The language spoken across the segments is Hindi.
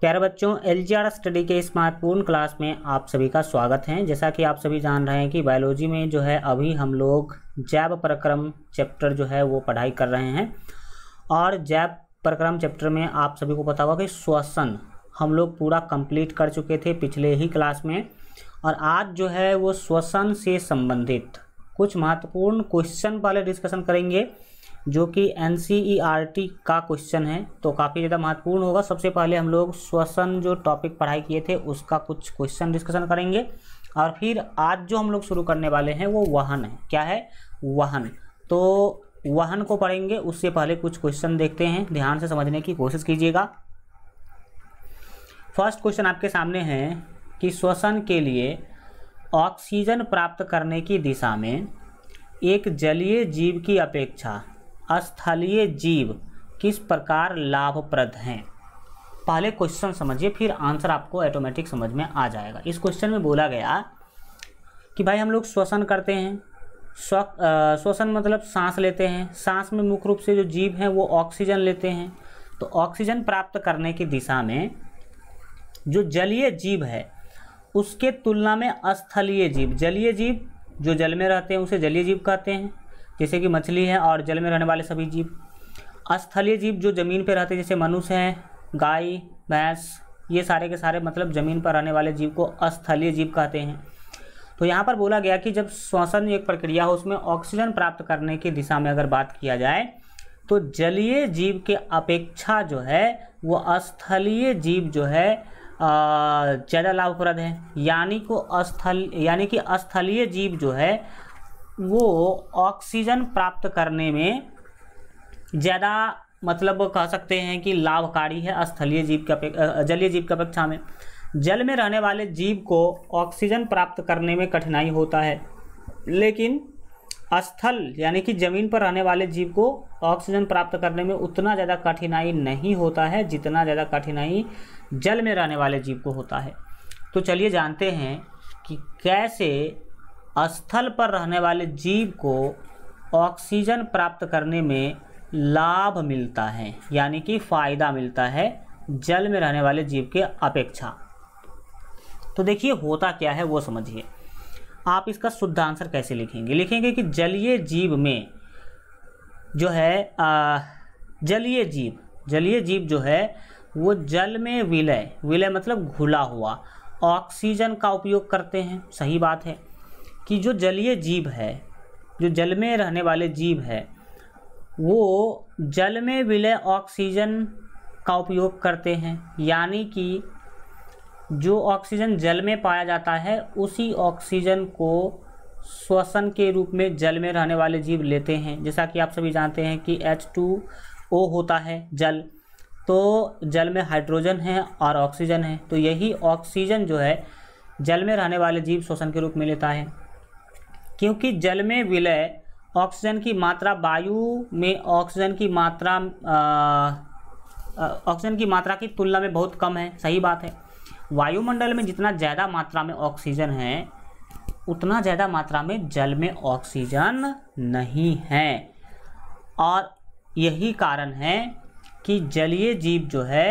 प्यारे बच्चों एल स्टडी के इस महत्वपूर्ण क्लास में आप सभी का स्वागत है जैसा कि आप सभी जान रहे हैं कि बायोलॉजी में जो है अभी हम लोग जैव प्रक्रम चैप्टर जो है वो पढ़ाई कर रहे हैं और जैव प्रक्रम चैप्टर में आप सभी को पता होगा कि श्वसन हम लोग पूरा कंप्लीट कर चुके थे पिछले ही क्लास में और आज जो है वो श्वसन से संबंधित कुछ महत्वपूर्ण क्वेश्चन वाले डिस्कशन करेंगे जो कि एन e का क्वेश्चन है तो काफ़ी ज़्यादा महत्वपूर्ण होगा सबसे पहले हम लोग श्वसन जो टॉपिक पढ़ाई किए थे उसका कुछ क्वेश्चन डिस्कशन करेंगे और फिर आज जो हम लोग शुरू करने वाले हैं वो वाहन है क्या है वाहन तो वाहन को पढ़ेंगे उससे पहले कुछ क्वेश्चन देखते हैं ध्यान से समझने की कोशिश कीजिएगा फर्स्ट क्वेश्चन आपके सामने है कि श्वसन के लिए ऑक्सीजन प्राप्त करने की दिशा में एक जलीय जीव की अपेक्षा स्थलीय जीव किस प्रकार लाभप्रद हैं पहले क्वेश्चन समझिए फिर आंसर आपको ऑटोमेटिक समझ में आ जाएगा इस क्वेश्चन में बोला गया कि भाई हम लोग श्वसन करते हैं स्व श्वसन मतलब सांस लेते हैं सांस में मुख्य रूप से जो जीव हैं वो ऑक्सीजन लेते हैं तो ऑक्सीजन प्राप्त करने की दिशा में जो जलीय जीव है उसके तुलना में स्थलीय जीव जलीय जीव जो जल में रहते हैं उसे जलीय जीव कहते हैं जैसे कि मछली है और जल में रहने वाले सभी जीव अस्थलीय जीव जो ज़मीन पर रहते जैसे मनुष्य हैं गाय भैंस ये सारे के सारे मतलब ज़मीन पर रहने वाले जीव को अस्थलीय जीव कहते हैं तो यहाँ पर बोला गया कि जब श्वसन एक प्रक्रिया हो उसमें ऑक्सीजन प्राप्त करने की दिशा में अगर बात किया जाए तो जलीय जीव के अपेक्षा जो है वो अस्थलीय जीव जो है ज़्यादा लाभप्रद है यानी को अस्थल यानी कि अस्थलीय जीव जो है वो ऑक्सीजन प्राप्त करने में ज़्यादा मतलब कह सकते हैं कि लाभकारी है स्थलीय जीव के जलीय जीव की अपेक्षा में जल में रहने वाले जीव को ऑक्सीजन प्राप्त करने में कठिनाई होता है लेकिन स्थल यानी कि ज़मीन पर रहने वाले जीव को ऑक्सीजन प्राप्त करने में उतना ज़्यादा कठिनाई नहीं होता है जितना ज़्यादा कठिनाई जल में रहने वाले जीव को होता है तो चलिए जानते हैं कि कैसे स्थल पर रहने वाले जीव को ऑक्सीजन प्राप्त करने में लाभ मिलता है यानी कि फ़ायदा मिलता है जल में रहने वाले जीव के अपेक्षा तो देखिए होता क्या है वो समझिए आप इसका शुद्ध आंसर कैसे लिखेंगे लिखेंगे कि जलीय जीव में जो है जलीय जीव जलीय जीव जो है वो जल में विलय विलय मतलब घुला हुआ ऑक्सीजन का उपयोग करते हैं सही बात है कि जो जलीय जीव है जो जल में रहने वाले जीव है वो जल में विलय ऑक्सीजन का उपयोग करते हैं यानी कि जो ऑक्सीजन जल में पाया जाता है उसी ऑक्सीजन को श्वसन के रूप में जल में रहने वाले जीव लेते हैं जैसा कि आप सभी जानते हैं कि एच टू ओ होता है जल तो जल में हाइड्रोजन है और ऑक्सीजन है तो यही ऑक्सीजन जो है जल में रहने वाले जीव श्वसन के रूप में लेता है क्योंकि जल में विलय ऑक्सीजन की मात्रा वायु में ऑक्सीजन की मात्रा ऑक्सीजन की मात्रा की तुलना में बहुत कम है सही बात है वायुमंडल में जितना ज़्यादा मात्रा में ऑक्सीजन है उतना ज़्यादा मात्रा में जल में ऑक्सीजन नहीं है और यही कारण है कि जलीय जीव जो है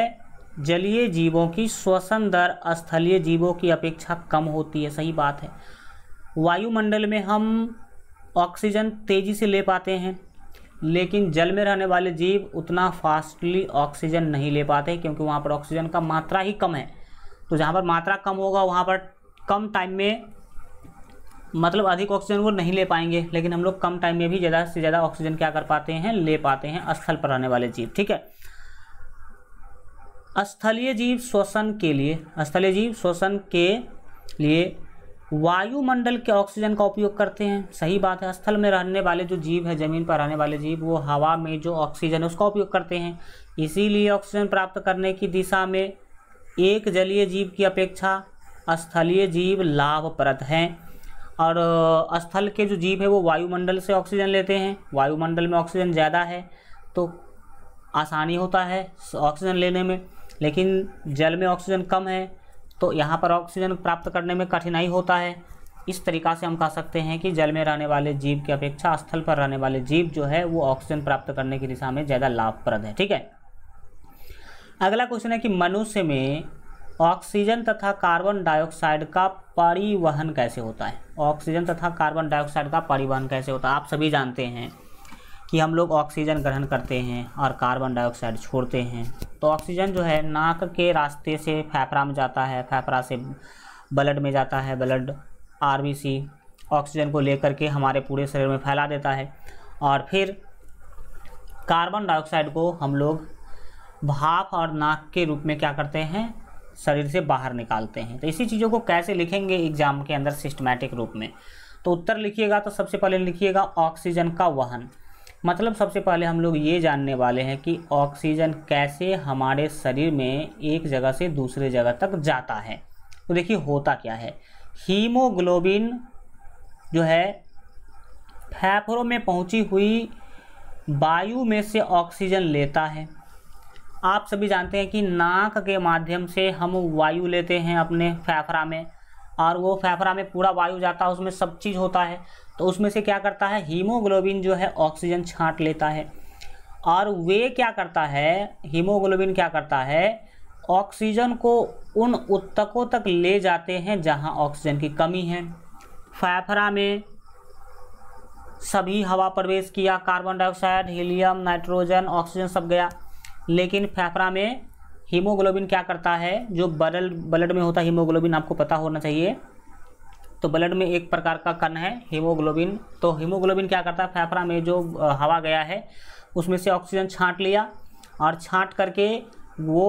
जलीय जीवों की श्वसन दर स्थलीय जीवों की अपेक्षा कम होती है सही बात है वायुमंडल में हम ऑक्सीजन तेज़ी से ले पाते हैं लेकिन जल में रहने वाले जीव उतना फास्टली ऑक्सीजन नहीं ले पाते क्योंकि वहाँ पर ऑक्सीजन का मात्रा ही कम है तो जहाँ पर मात्रा कम होगा वहाँ पर कम टाइम में मतलब अधिक ऑक्सीजन वो नहीं ले पाएंगे लेकिन हम लोग कम टाइम में भी ज़्यादा से ज़्यादा ऑक्सीजन क्या कर पाते हैं ले पाते हैं स्थल पर रहने वाले जीव ठीक है स्थलीय जीव श्वसन के लिए स्थलीय जीव श्वसन के लिए वायुमंडल के ऑक्सीजन का उपयोग करते हैं सही बात है स्थल में रहने वाले जो जीव है ज़मीन पर रहने वाले जीव वो हवा में जो ऑक्सीजन है उसका उपयोग करते हैं इसीलिए ऑक्सीजन प्राप्त करने की दिशा में एक जलीय जीव की अपेक्षा स्थलीय जीव लाभप्रद हैं और स्थल के जो जीव है वो वायुमंडल से ऑक्सीजन लेते हैं वायुमंडल में ऑक्सीजन ज़्यादा है तो आसानी होता है ऑक्सीजन लेने में लेकिन जल में ऑक्सीजन कम है तो यहाँ पर ऑक्सीजन प्राप्त करने में कठिनाई होता है इस तरीका से हम कह सकते हैं कि जल में रहने वाले जीव की अपेक्षा स्थल पर रहने वाले जीव जो है वो ऑक्सीजन प्राप्त करने की दिशा में ज़्यादा लाभप्रद है ठीक है अगला क्वेश्चन है कि मनुष्य में ऑक्सीजन तथा कार्बन डाइऑक्साइड का परिवहन कैसे होता है ऑक्सीजन तथा कार्बन डाइऑक्साइड का परिवहन कैसे होता है आप सभी जानते हैं कि हम लोग ऑक्सीजन ग्रहण करते हैं और कार्बन डाइऑक्साइड छोड़ते हैं तो ऑक्सीजन जो है नाक के रास्ते से फेफड़ा में जाता है फेफड़ा से ब्लड में जाता है ब्लड आर ऑक्सीजन को लेकर के हमारे पूरे शरीर में फैला देता है और फिर कार्बन डाइऑक्साइड को हम लोग भाप और नाक के रूप में क्या करते हैं शरीर से बाहर निकालते हैं तो इसी चीज़ों को कैसे लिखेंगे एग्जाम के अंदर सिस्टमैटिक रूप में तो उत्तर लिखिएगा तो सबसे पहले लिखिएगा ऑक्सीजन का वहन मतलब सबसे पहले हम लोग ये जानने वाले हैं कि ऑक्सीजन कैसे हमारे शरीर में एक जगह से दूसरे जगह तक जाता है तो देखिए होता क्या है हीमोग्लोबिन जो है फेफड़ों में पहुंची हुई वायु में से ऑक्सीजन लेता है आप सभी जानते हैं कि नाक के माध्यम से हम वायु लेते हैं अपने फेफड़ा में और वो फेफड़ा में पूरा वायु जाता है उसमें सब चीज़ होता है तो उसमें से क्या करता है हीमोग्लोबिन जो है ऑक्सीजन छांट लेता है और वे क्या करता है हीमोग्लोबिन क्या करता है ऑक्सीजन को उन उत्तकों तक ले जाते हैं जहां ऑक्सीजन की कमी है फैफरा में सभी हवा प्रवेश किया carbon dioxide helium nitrogen oxygen सब गया लेकिन फेफड़ा में हीमोग्लोबिन क्या करता है जो ब्लड ब्लड में होता है हीमोग्लोबिन आपको पता होना चाहिए तो ब्लड में एक प्रकार का कण है हीमोग्लोबिन तो हीमोग्लोबिन क्या करता है फेफड़ा में जो हवा गया है उसमें से ऑक्सीजन छांट लिया और छांट करके वो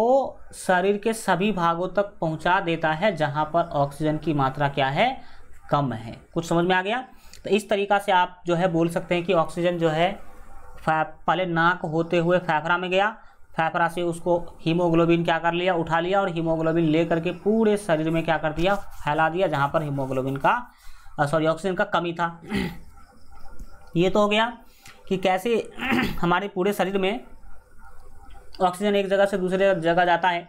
शरीर के सभी भागों तक पहुंचा देता है जहां पर ऑक्सीजन की मात्रा क्या है कम है कुछ समझ में आ गया तो इस तरीका से आप जो है बोल सकते हैं कि ऑक्सीजन जो है पहले नाक होते हुए फेफड़ा में गया फैफरा से उसको हीमोग्लोबिन क्या कर लिया उठा लिया और हीमोग्लोबिन ले करके पूरे शरीर में क्या कर दिया फैला दिया जहाँ पर हीमोग्लोबिन का सॉरी ऑक्सीजन का कमी था ये तो हो गया कि कैसे हमारे पूरे शरीर में ऑक्सीजन एक जगह से दूसरे जगह जाता है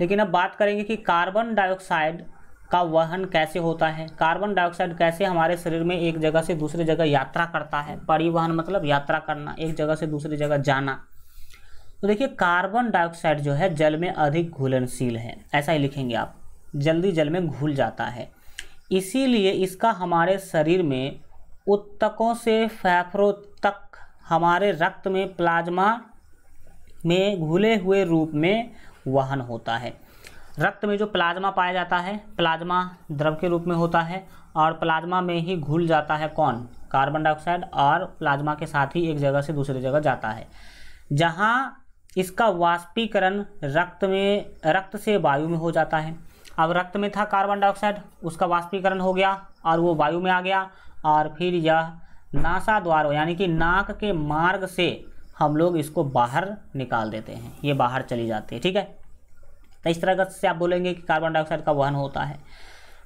लेकिन अब बात करेंगे कि कार्बन डाइऑक्साइड का वहन कैसे होता है कार्बन डाइऑक्साइड कैसे हमारे शरीर में एक जगह से दूसरी जगह यात्रा करता है परिवहन मतलब यात्रा करना एक जगह से दूसरी जगह जाना तो देखिए कार्बन डाइऑक्साइड जो है जल में अधिक घुलनशील है ऐसा ही लिखेंगे आप जल्दी जल में घुल जाता है इसीलिए इसका हमारे शरीर में उत्तकों से फैफड़ों तक हमारे रक्त में प्लाज्मा में घुले हुए रूप में वहन होता है रक्त में जो प्लाज्मा पाया जाता है प्लाज्मा द्रव के रूप में होता है और प्लाज्मा में ही घुल जाता है कौन कार्बन डाइऑक्साइड और प्लाज्मा के साथ ही एक जगह से दूसरी जगह जाता है जहाँ इसका वाष्पीकरण रक्त में रक्त से वायु में हो जाता है अब रक्त में था कार्बन डाइऑक्साइड उसका वाष्पीकरण हो गया और वो वायु में आ गया और फिर यह नासा द्वार यानी कि नाक के मार्ग से हम लोग इसको बाहर निकाल देते हैं ये बाहर चली जाती है ठीक है तो इस तरह से आप बोलेंगे कि कार्बन डाइऑक्साइड का वहन होता है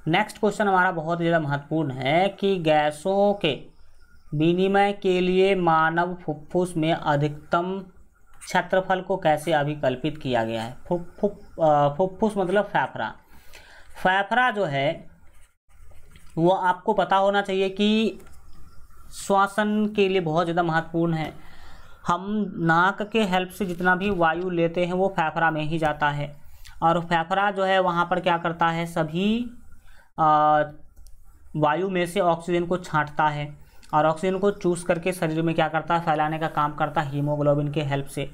नेक्स्ट क्वेश्चन हमारा बहुत ज़्यादा महत्वपूर्ण है कि गैसों के विनिमय के लिए मानव फुफ्फुस में अधिकतम क्षेत्रफल को कैसे अभिकल्पित किया गया है फुफ्फुस मतलब फैफरा फैफरा जो है वो आपको पता होना चाहिए कि श्वासन के लिए बहुत ज़्यादा महत्वपूर्ण है हम नाक के हेल्प से जितना भी वायु लेते हैं वो फेफड़ा में ही जाता है और फेफड़ा जो है वहाँ पर क्या करता है सभी वायु में से ऑक्सीजन को छांटता है और ऑक्सीजन को चूस करके शरीर में क्या करता है फैलाने का काम करता है हीमोग्लोबिन के हेल्प से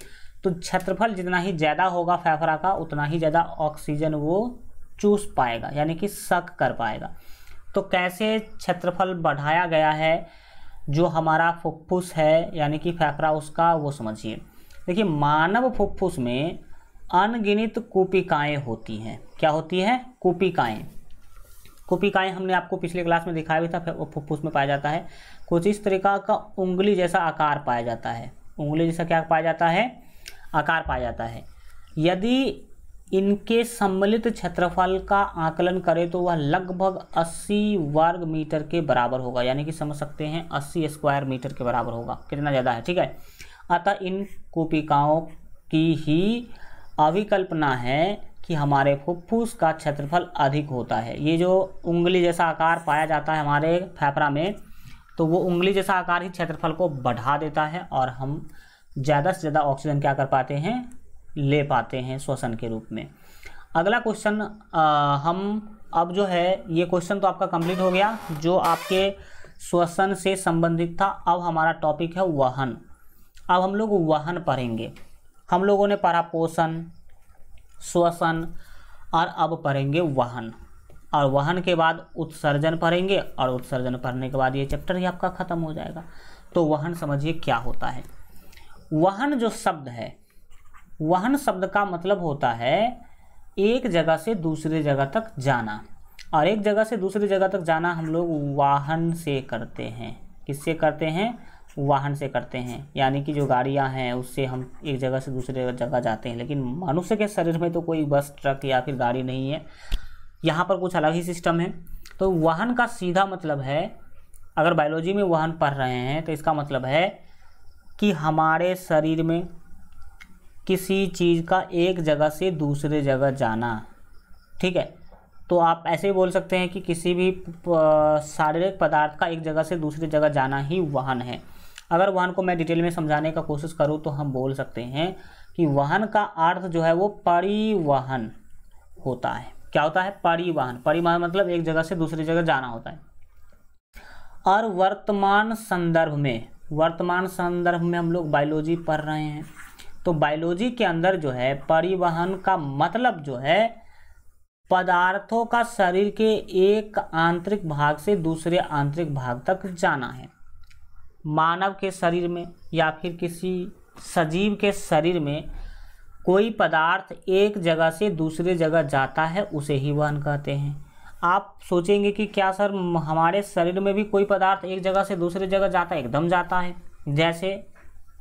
तो क्षेत्रफल जितना ही ज़्यादा होगा फेफड़ा का उतना ही ज़्यादा ऑक्सीजन वो चूस पाएगा यानी कि सक कर पाएगा तो कैसे क्षेत्रफल बढ़ाया गया है जो हमारा फुफ्फुस है यानी कि फेफड़ा उसका वो समझिए देखिए मानव फुफ्फुस में अनगिनित कूपिकाएँ होती हैं क्या होती है कूपिकाएँ कूपिकाएँ हमने आपको पिछले क्लास में दिखाया भी था वो फुफ्फुस में पाया जाता है कुछ इस तरीका का उंगली जैसा आकार पाया जाता है उंगली जैसा क्या पाया जाता है आकार पाया जाता है यदि इनके सम्मिलित क्षेत्रफल का आकलन करें तो वह लगभग 80 वर्ग मीटर के बराबर होगा यानी कि समझ सकते हैं 80 स्क्वायर मीटर के बराबर होगा कितना ज़्यादा है ठीक है अतः इन कोपिकाओं की ही अविकल्पना है कि हमारे फुफ्फुस का क्षेत्रफल अधिक होता है ये जो उंगली जैसा आकार पाया जाता है हमारे फेफड़ा में तो वो उंगली जैसा आकार ही क्षेत्रफल को बढ़ा देता है और हम ज़्यादा से ज़्यादा ऑक्सीजन क्या कर पाते हैं ले पाते हैं श्वसन के रूप में अगला क्वेश्चन हम अब जो है ये क्वेश्चन तो आपका कंप्लीट हो गया जो आपके श्वसन से संबंधित था अब हमारा टॉपिक है वाहन अब हम लोग वाहन पढ़ेंगे हम लोगों ने पढ़ा पोषण श्वसन और अब पढ़ेंगे वाहन और वहन के बाद उत्सर्जन पढ़ेंगे और उत्सर्जन पढ़ने के बाद ये चैप्टर ही आपका ख़त्म हो जाएगा तो वहन समझिए क्या होता है वहन जो शब्द है वहन शब्द का मतलब होता है एक जगह से दूसरे जगह तक जाना और एक जगह से दूसरी जगह तक जाना हम लोग वाहन से करते हैं किससे करते हैं वाहन से करते हैं यानी कि जो गाड़ियां हैं उससे हम एक जगह से दूसरे जगह जाते हैं लेकिन मनुष्य के शरीर में तो कोई बस ट्रक या फिर गाड़ी नहीं है यहाँ पर कुछ अलग ही सिस्टम है तो वाहन का सीधा मतलब है अगर बायोलॉजी में वाहन पढ़ रहे हैं तो इसका मतलब है कि हमारे शरीर में किसी चीज़ का एक जगह से दूसरे जगह जाना ठीक है तो आप ऐसे ही बोल सकते हैं कि किसी भी शारीरिक पदार्थ का एक जगह से दूसरे जगह जाना ही वाहन है अगर वाहन को मैं डिटेल में समझाने का कोशिश करूँ तो हम बोल सकते हैं कि वाहन का अर्थ जो है वो परिवहन होता है क्या होता है परिवहन परिवहन मतलब एक जगह से दूसरी जगह जाना होता है और वर्तमान संदर्भ में वर्तमान संदर्भ में हम लोग बायोलॉजी पढ़ रहे हैं तो बायोलॉजी के अंदर जो है परिवहन का मतलब जो है पदार्थों का शरीर के एक आंतरिक भाग से दूसरे आंतरिक भाग तक जाना है मानव के शरीर में या फिर किसी सजीव के शरीर में कोई पदार्थ एक जगह से दूसरे जगह जाता है उसे ही वहन कहते हैं आप सोचेंगे कि क्या सर हमारे शरीर में भी कोई पदार्थ एक जगह से दूसरे जगह जाता है एकदम जाता है जैसे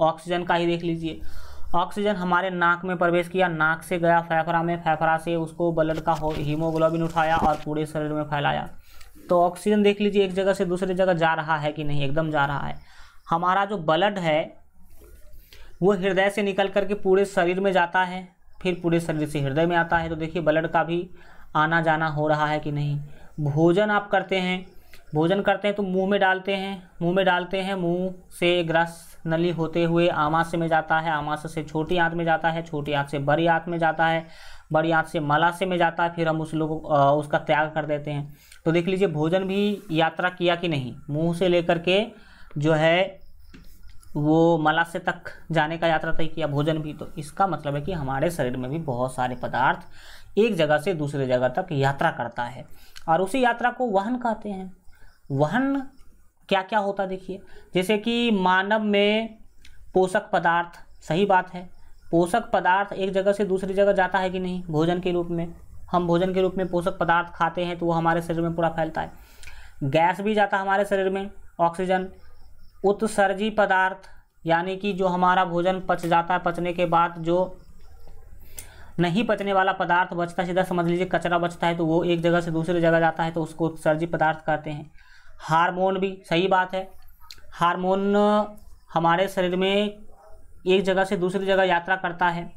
ऑक्सीजन का ही देख लीजिए ऑक्सीजन हमारे नाक में प्रवेश किया नाक से गया फेफड़ा में फेफड़ा से उसको ब्लड का हीमोग्लोबिन उठाया और पूरे शरीर में फैलाया तो ऑक्सीजन देख लीजिए एक जगह से दूसरे जगह जा रहा है कि नहीं एकदम जा रहा है हमारा जो ब्लड है वो हृदय से निकल करके पूरे शरीर में जाता है फिर पूरे शरीर से हृदय में आता है तो देखिए ब्लड का भी आना जाना हो रहा है कि नहीं भोजन आप करते हैं भोजन करते हैं तो मुंह में डालते हैं मुंह में डालते हैं मुंह से ग्रस नली होते हुए आमाशय में जाता है आमाशय से छोटी आँत में जाता है छोटी आँत से बड़ी आँत में जाता है बड़ी आँत से मलाशय में जाता है फिर हम उस लोग उसका त्याग कर देते हैं तो देख लीजिए भोजन भी यात्रा किया कि नहीं मुँह से लेकर के जो है वो मलाशय तक जाने का यात्रा तय किया भोजन भी तो इसका मतलब है कि हमारे शरीर में भी बहुत सारे पदार्थ एक जगह से दूसरे जगह तक यात्रा करता है और उसी यात्रा को वहन कहते हैं वहन क्या क्या होता देखिए जैसे कि मानव में पोषक पदार्थ सही बात है पोषक पदार्थ एक जगह से दूसरी जगह जाता है कि नहीं भोजन के रूप में हम भोजन के रूप में पोषक पदार्थ खाते हैं तो वो हमारे शरीर में पूरा फैलता है गैस भी जाता है हमारे शरीर में ऑक्सीजन उत्सर्जी पदार्थ यानी कि जो हमारा भोजन पच जाता है पचने के बाद जो नहीं पचने वाला पदार्थ बचता है सीधा समझ लीजिए कचरा बचता है तो वो एक जगह से दूसरी जगह जाता है तो उसको उत्सर्जी पदार्थ कहते हैं हार्मोन भी सही बात है हार्मोन हमारे शरीर में एक जगह से दूसरी जगह यात्रा करता है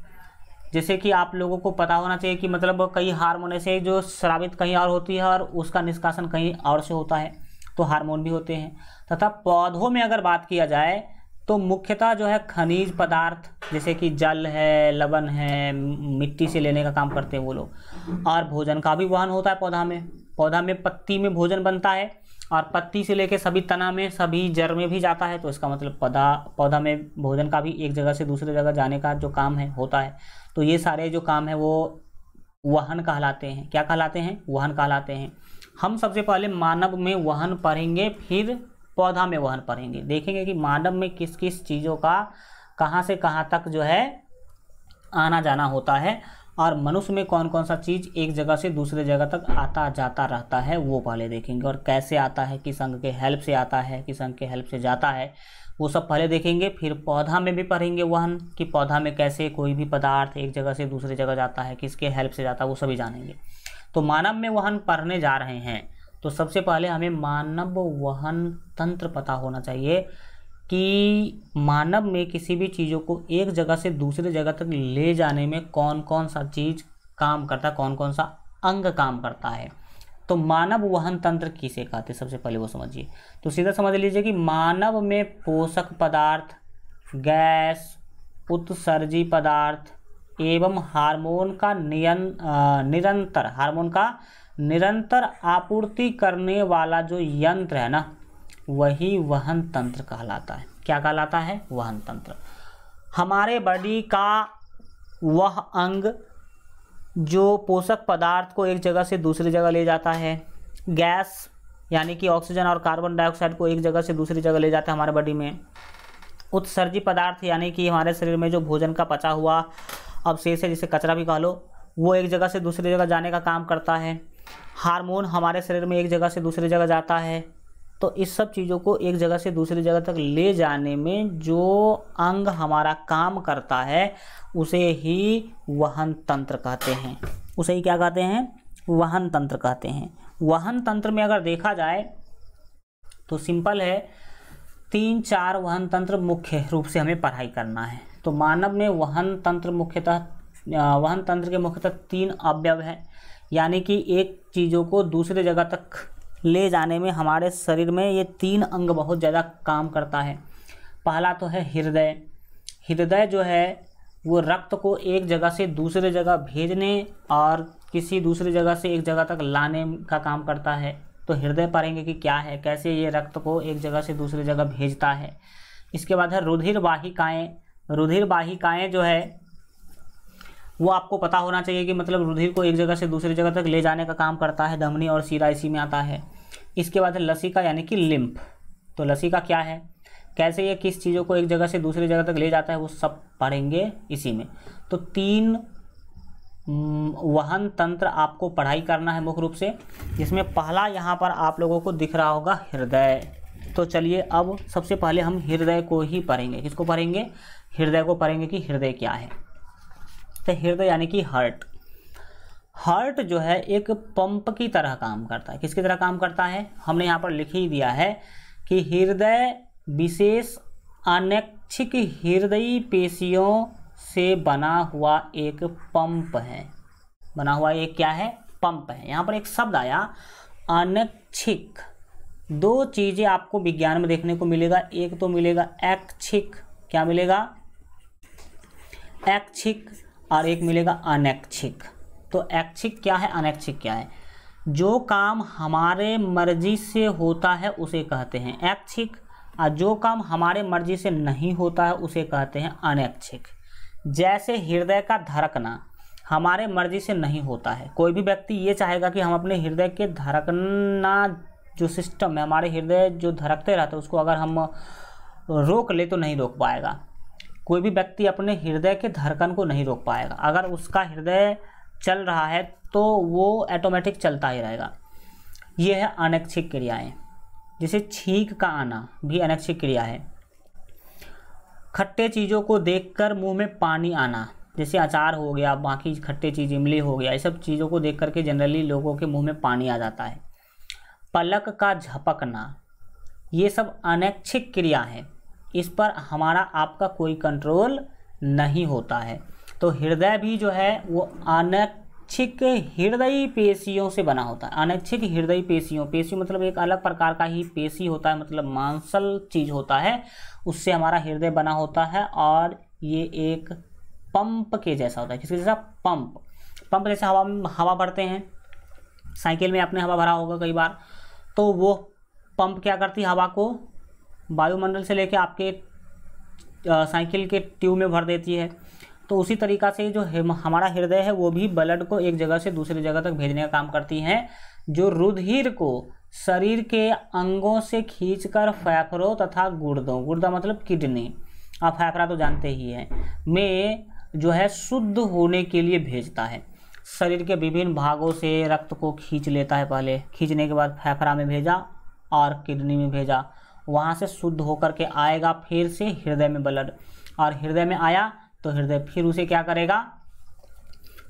जैसे कि आप लोगों को पता होना चाहिए कि मतलब कई हार्मोन ऐसे जो श्रावित कहीं और होती है और उसका निष्कासन कहीं और से होता है तो हार्मोन भी होते हैं तथा पौधों में अगर बात किया जाए तो मुख्यतः जो है खनिज पदार्थ जैसे कि जल है लवण है मिट्टी से लेने का काम करते हैं वो लोग और भोजन का भी वहन होता है पौधा में पौधा में पत्ती में भोजन बनता है और पत्ती से लेकर सभी तना में सभी जड़ में भी जाता है तो इसका मतलब पौधा पौधा में भोजन का भी एक जगह से दूसरे जगह जाने का जो काम है होता है तो ये सारे जो काम है वो वहन कहलाते हैं क्या कहलाते हैं वहन कहलाते हैं हम सबसे पहले मानव में वहन पढ़ेंगे फिर पौधा में वहन पढ़ेंगे देखेंगे कि मानव में किस किस चीज़ों का कहाँ से कहाँ तक जो है आना जाना होता है और मनुष्य में कौन कौन सा चीज़ एक जगह से दूसरे जगह तक आता जाता रहता है वो पहले देखेंगे और कैसे आता है किस अंग के हेल्प से आता है किस अंग के हेल्प से जाता है वो सब पहले देखेंगे फिर पौधा में भी पढ़ेंगे वहन कि पौधा में कैसे कोई भी पदार्थ एक जगह से दूसरे जगह जाता है किसके हेल्प से जाता है वो सभी जानेंगे तो मानव में वहन पढ़ने जा रहे हैं तो सबसे पहले हमें मानव वहन तंत्र पता होना चाहिए कि मानव में किसी भी चीज़ों को एक जगह से दूसरे जगह तक ले जाने में कौन कौन सा चीज़ काम करता है कौन कौन सा अंग काम करता है तो मानव वहन तंत्र किसे कहते हैं सबसे पहले वो समझिए तो सीधा समझ लीजिए कि मानव में पोषक पदार्थ गैस उत्सर्जी पदार्थ एवं हार्मोन का नियन निरंतर हार्मोन का निरंतर आपूर्ति करने वाला जो यंत्र है ना वही वहन तंत्र कहलाता है क्या कहलाता है वहन तंत्र हमारे बॉडी का वह अंग जो पोषक पदार्थ को एक जगह से दूसरी जगह ले जाता है गैस यानी कि ऑक्सीजन और कार्बन डाइऑक्साइड को एक जगह से दूसरी जगह ले जाता है हमारे बॉडी में उत्सर्जी पदार्थ यानी कि हमारे शरीर में जो भोजन का पचा हुआ अवशेष है जिसे कचरा भी कह लो वो एक जगह से दूसरी जगह जाने का काम करता है हार्मोन हमारे शरीर में एक जगह से दूसरी जगह जाता है तो इस सब चीज़ों को एक जगह से दूसरी जगह तक ले जाने में जो अंग हमारा काम करता है उसे ही वहन तंत्र कहते हैं उसे ही क्या कहते हैं वहन तंत्र कहते हैं वहन तंत्र में अगर देखा जाए तो सिंपल है तीन चार वहन तंत्र मुख्य रूप से हमें पढ़ाई करना है तो मानव में वहन तंत्र मुख्यतः वहन तंत्र के मुख्यतः तीन अवयव हैं यानी कि एक चीज़ों को दूसरे जगह तक ले जाने में हमारे शरीर में ये तीन अंग बहुत ज़्यादा काम करता है पहला तो है हृदय हृदय जो है वो रक्त को एक जगह से दूसरे जगह भेजने और किसी दूसरे जगह से एक जगह तक लाने का काम करता है तो हृदय पढ़ेंगे कि क्या है कैसे ये रक्त को एक जगह से दूसरी जगह भेजता है इसके बाद है रुधिर वाहिकाएँ रुधिर वाहिकाएँ जो है वो आपको पता होना चाहिए कि मतलब रुधिर को एक जगह से दूसरी जगह तक ले जाने का काम करता है धमनी और सीरा इसी में आता है इसके बाद है का यानी कि लिम्फ तो का क्या है कैसे ये किस चीज़ों को एक जगह से दूसरी जगह तक ले जाता है वो सब पढ़ेंगे इसी में तो तीन वहन तंत्र आपको पढ़ाई करना है मुख्य रूप से जिसमें पहला यहाँ पर आप लोगों को दिख रहा होगा हृदय तो चलिए अब सबसे पहले हम हृदय को ही पढ़ेंगे किसको पढ़ेंगे हृदय को पढ़ेंगे कि हृदय क्या है तो हृदय यानी कि हार्ट हार्ट जो है एक पंप की तरह काम करता है किसकी तरह काम करता है हमने यहाँ पर लिख ही दिया है कि हृदय विशेष अनैच्छिक हृदयी पेशियों से बना हुआ एक पंप है बना हुआ एक क्या है पंप है यहाँ पर एक शब्द आया अनैच्छिक दो चीज़ें आपको विज्ञान में देखने को मिलेगा एक तो मिलेगा ऐच्छिक क्या मिलेगा ऐच्छिक और एक मिलेगा अनैच्छिक तो ऐच्छिक क्या है अनैच्छिक क्या है जो काम हमारे मर्जी से होता है उसे कहते हैं ऐच्छिक और जो काम हमारे मर्जी से नहीं होता है उसे कहते हैं अनैच्छिक जैसे हृदय का धड़कना हमारे मर्जी से नहीं होता है कोई भी व्यक्ति ये चाहेगा कि हम अपने हृदय के धड़कना जो सिस्टम है हमारे हृदय जो धड़कते रहते हैं उसको अगर हम रोक ले तो नहीं रोक पाएगा कोई भी व्यक्ति अपने हृदय के धड़कन को नहीं रोक पाएगा अगर उसका हृदय चल रहा है तो वो ऑटोमेटिक चलता ही रहेगा ये है अनैच्छिक क्रियाएं जैसे छींक का आना भी अनैच्छिक क्रिया है खट्टे चीज़ों को देखकर मुंह में पानी आना जैसे अचार हो गया बाकी खट्टे चीज़ इमली हो गया ये सब चीज़ों को देख करके जनरली लोगों के मुंह में पानी आ जाता है पलक का झपकना ये सब अनैच्छिक क्रिया है इस पर हमारा आपका कोई कंट्रोल नहीं होता है तो हृदय भी जो है वो अनैच्छिक हृदय पेशियों से बना होता है अनैच्छिक हृदय पेशियों पेशी मतलब एक अलग प्रकार का ही पेशी होता है मतलब मांसल चीज होता है उससे हमारा हृदय बना होता है और ये एक पंप के जैसा होता है किसके जैसा पंप पंप जैसे हवा हवा भरते हैं साइकिल में आपने हवा भरा होगा कई बार तो वो पंप क्या करती है हवा को वायुमंडल से लेके आपके साइकिल के ट्यूब में भर देती है तो उसी तरीका से जो हमारा हृदय है वो भी ब्लड को एक जगह से दूसरी जगह तक भेजने का काम करती हैं जो रुधिर को शरीर के अंगों से खींचकर फेफड़ों तथा गुर्दों गुर्दा मतलब किडनी आप फेफड़ा तो जानते ही हैं में जो है शुद्ध होने के लिए भेजता है शरीर के विभिन्न भागों से रक्त को खींच लेता है पहले खींचने के बाद फेफड़ा में भेजा और किडनी में भेजा वहाँ से शुद्ध होकर के आएगा फिर से हृदय में ब्लड और हृदय में आया तो हृदय फिर उसे क्या करेगा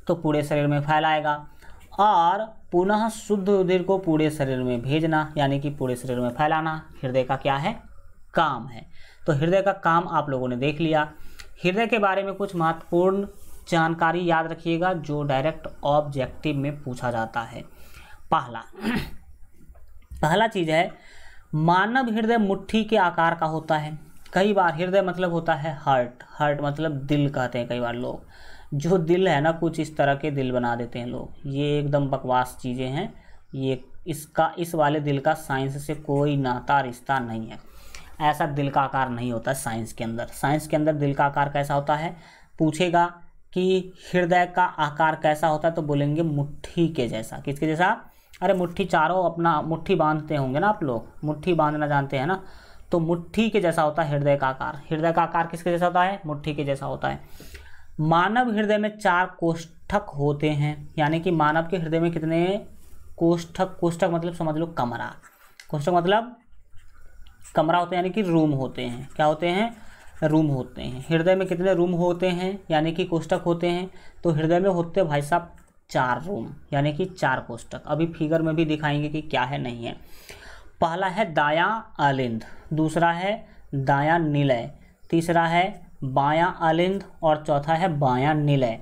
तो पूरे शरीर में फैलाएगा और पुनः शुद्ध रुधिर को पूरे शरीर में भेजना यानी कि पूरे शरीर में फैलाना हृदय का क्या है काम है तो हृदय का काम आप लोगों ने देख लिया हृदय के बारे में कुछ महत्वपूर्ण जानकारी याद रखिएगा जो डायरेक्ट ऑब्जेक्टिव में पूछा जाता है पहला पहला चीज़ है मानव हृदय मुट्ठी के आकार का होता है कई बार हृदय मतलब होता है हार्ट हार्ट मतलब दिल कहते हैं कई बार लोग जो दिल है ना कुछ इस तरह के दिल बना देते हैं लोग ये एकदम बकवास चीज़ें हैं ये इसका इस वाले दिल का साइंस से कोई नाता रिश्ता नहीं है ऐसा दिल का आकार नहीं होता साइंस के अंदर साइंस के अंदर दिल का आकार कैसा होता है पूछेगा कि हृदय का आकार कैसा होता है तो बोलेंगे मुट्ठी के जैसा किसके जैसा अरे मुट्ठी चारों अपना मुट्ठी बांधते होंगे ना आप लोग मुट्ठी बांधना जानते हैं ना तो मुट्ठी के जैसा होता है हृदय का आकार हृदय का आकार किसके जैसा होता है मुट्ठी के जैसा होता है मानव हृदय में चार कोष्ठक होते हैं यानी कि मानव के हृदय में कितने कोष्ठक कोष्ठक मतलब समझ लो कमरा कोष्ठक मतलब कमरा होते हैं यानी कि रूम होते हैं क्या होते हैं रूम होते हैं हृदय में कितने रूम होते हैं यानी कि कोष्ठक होते हैं तो हृदय में होते भाई साहब चार रूम यानी कि चार कोष्टक अभी फिगर में भी दिखाएंगे कि क्या है नहीं है पहला है दाया आलिंद दूसरा है दाया निलय तीसरा है बाया आलिंद और चौथा है बाया निलय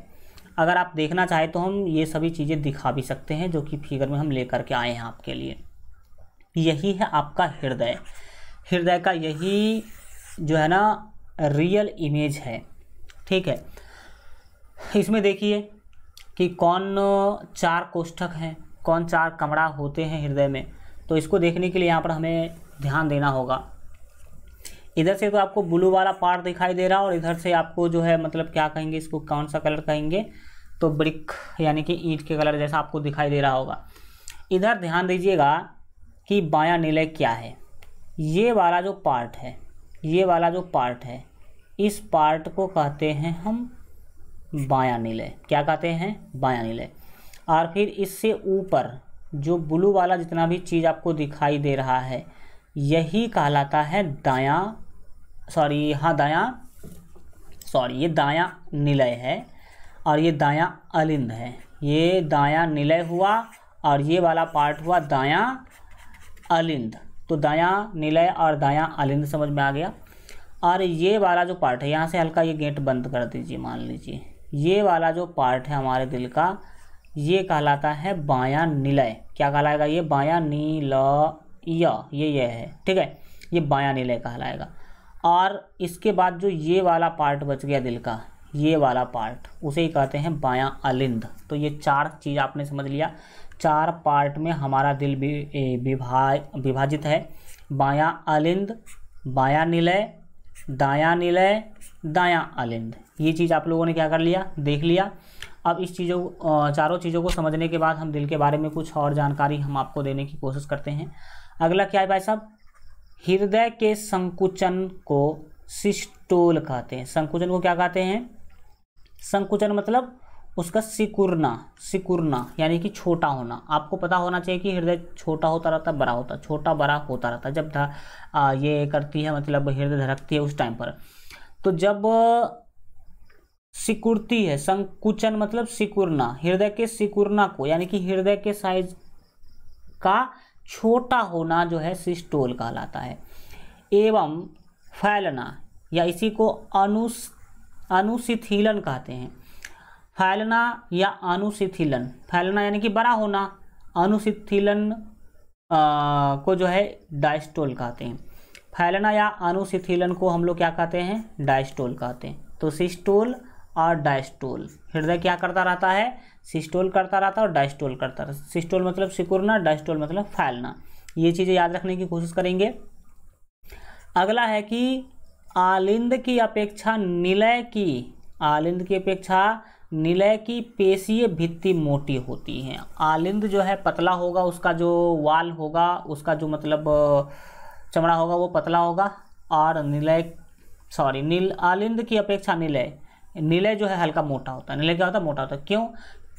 अगर आप देखना चाहें तो हम ये सभी चीज़ें दिखा भी सकते हैं जो कि फिगर में हम लेकर के आए हैं आपके लिए यही है आपका हृदय हृदय का यही जो है ना रियल इमेज है ठीक है इसमें देखिए कि कौन चार कोष्ठक हैं कौन चार कमरा होते हैं हृदय में तो इसको देखने के लिए यहाँ पर हमें ध्यान देना होगा इधर से तो आपको ब्लू वाला पार्ट दिखाई दे रहा और इधर से आपको जो है मतलब क्या कहेंगे इसको कौन सा कलर कहेंगे तो ब्रिक यानी कि ईंट के कलर जैसा आपको दिखाई दे रहा होगा इधर ध्यान दीजिएगा कि बाया निलय क्या है ये वाला जो पार्ट है ये वाला जो पार्ट है इस पार्ट को कहते हैं हम बायां नीले क्या कहते हैं बायां नीले और फिर इससे ऊपर जो ब्लू वाला जितना भी चीज़ आपको दिखाई दे रहा है यही कहलाता है दायां सॉरी यहाँ दायां सॉरी ये दायां निलय है और ये दायां अलिंद है ये दायां निलय हुआ और ये वाला पार्ट हुआ दायां अलिंद तो दायां निलय और दायां अलिंद समझ में आ गया और ये वाला जो पार्ट है यहाँ से हल्का ये गेट बंद कर दीजिए मान लीजिए ये वाला जो पार्ट है हमारे दिल का ये कहलाता है बाया निलय क्या कहलाएगा ये बाया नील ये ये है ठीक है ये बाया निलय कहलाएगा और इसके बाद जो ये वाला पार्ट बच गया दिल का ये वाला पार्ट उसे ही कहते हैं बाया अलिंद तो ये चार चीज़ आपने समझ लिया चार पार्ट में हमारा दिल विभा विभाजित है बाया अलिंद बाया निलय दाया निलय दाया अलिंद ये चीज़ आप लोगों ने क्या कर लिया देख लिया अब इस चीज़ों चारों चीज़ों को समझने के बाद हम दिल के बारे में कुछ और जानकारी हम आपको देने की कोशिश करते हैं अगला क्या है भाई साहब हृदय के संकुचन को सिस्टोल कहते हैं संकुचन को क्या कहते हैं संकुचन मतलब उसका सिकुरना सिकुरना यानी कि छोटा होना आपको पता होना चाहिए कि हृदय छोटा होता रहता बड़ा होता छोटा बड़ा होता रहता जब आ, ये करती है मतलब हृदय धड़कती है उस टाइम पर तो जब सिकुड़ती है संकुचन मतलब सिकुड़ना हृदय के सिकुड़ना को यानी कि हृदय के साइज का छोटा होना जो है सिस्टोल कहलाता है एवं फैलना या इसी को अनुस अनुशिथिलन कहते हैं फैलना या अनुशिथिलन फैलना यानी कि बड़ा होना अनुशिथिलन को जो है डायस्टोल कहते हैं फैलना या अनुशिथिलन को हम लोग क्या कहते हैं डायस्टोल कहते हैं तो सिस्टोल और डायस्टोल हृदय क्या करता रहता है सिस्टोल करता रहता है और डायस्टोल करता रहता है सिस्टोल मतलब सिकुड़ना डायस्टोल मतलब फैलना ये चीज़ें याद रखने की कोशिश करेंगे अगला है कि आलिंद की अपेक्षा निलय की आलिंद की अपेक्षा निलय की पेशीय भित्ति मोटी होती है आलिंद जो है पतला होगा उसका जो वाल होगा उसका जो मतलब चमड़ा होगा वो पतला होगा और निलय सॉरी नील आलिंद की अपेक्षा निलय नीलय जो है हल्का मोटा होता है नीलय क्या होता है मोटा होता है क्यों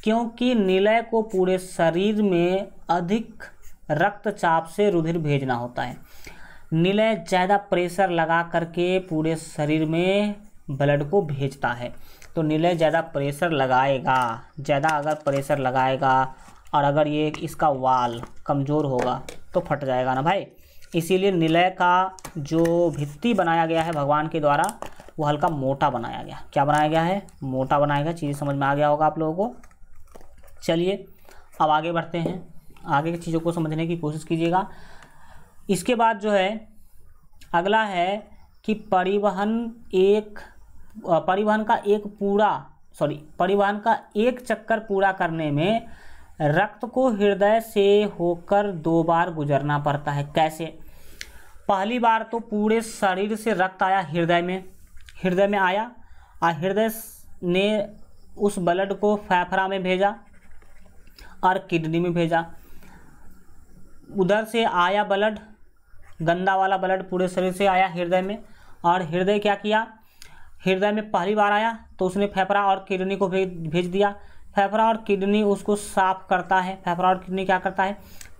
क्योंकि नीलय को पूरे शरीर में अधिक रक्तचाप से रुधिर भेजना होता है नीलय ज़्यादा प्रेशर लगा करके पूरे शरीर में ब्लड को भेजता है तो नीलय ज़्यादा प्रेशर लगाएगा ज़्यादा अगर प्रेशर लगाएगा और अगर ये इसका वाल कमज़ोर होगा तो फट जाएगा ना भाई इसीलिए नीलय का जो भित्ति बनाया गया है भगवान के द्वारा वो हल्का मोटा बनाया गया क्या बनाया गया है मोटा बनाया गया चीज़ें समझ में आ गया होगा आप लोगों को चलिए अब आगे बढ़ते हैं आगे की चीज़ों को समझने की कोशिश कीजिएगा इसके बाद जो है अगला है कि परिवहन एक परिवहन का एक पूरा सॉरी परिवहन का एक चक्कर पूरा करने में रक्त को हृदय से होकर दो बार गुजरना पड़ता है कैसे पहली बार तो पूरे शरीर से रक्त आया हृदय में हृदय में आया और हृदय ने उस ब्लड को फेफड़ा में भेजा और किडनी में भेजा उधर से आया ब्लड गंदा वाला ब्लड पूरे शरीर से आया हृदय में और हृदय क्या किया हृदय में पहली बार आया तो उसने फेफड़ा और किडनी को भेज दिया फेफड़ा और किडनी उसको साफ करता है फेफड़ा और किडनी क्या करता है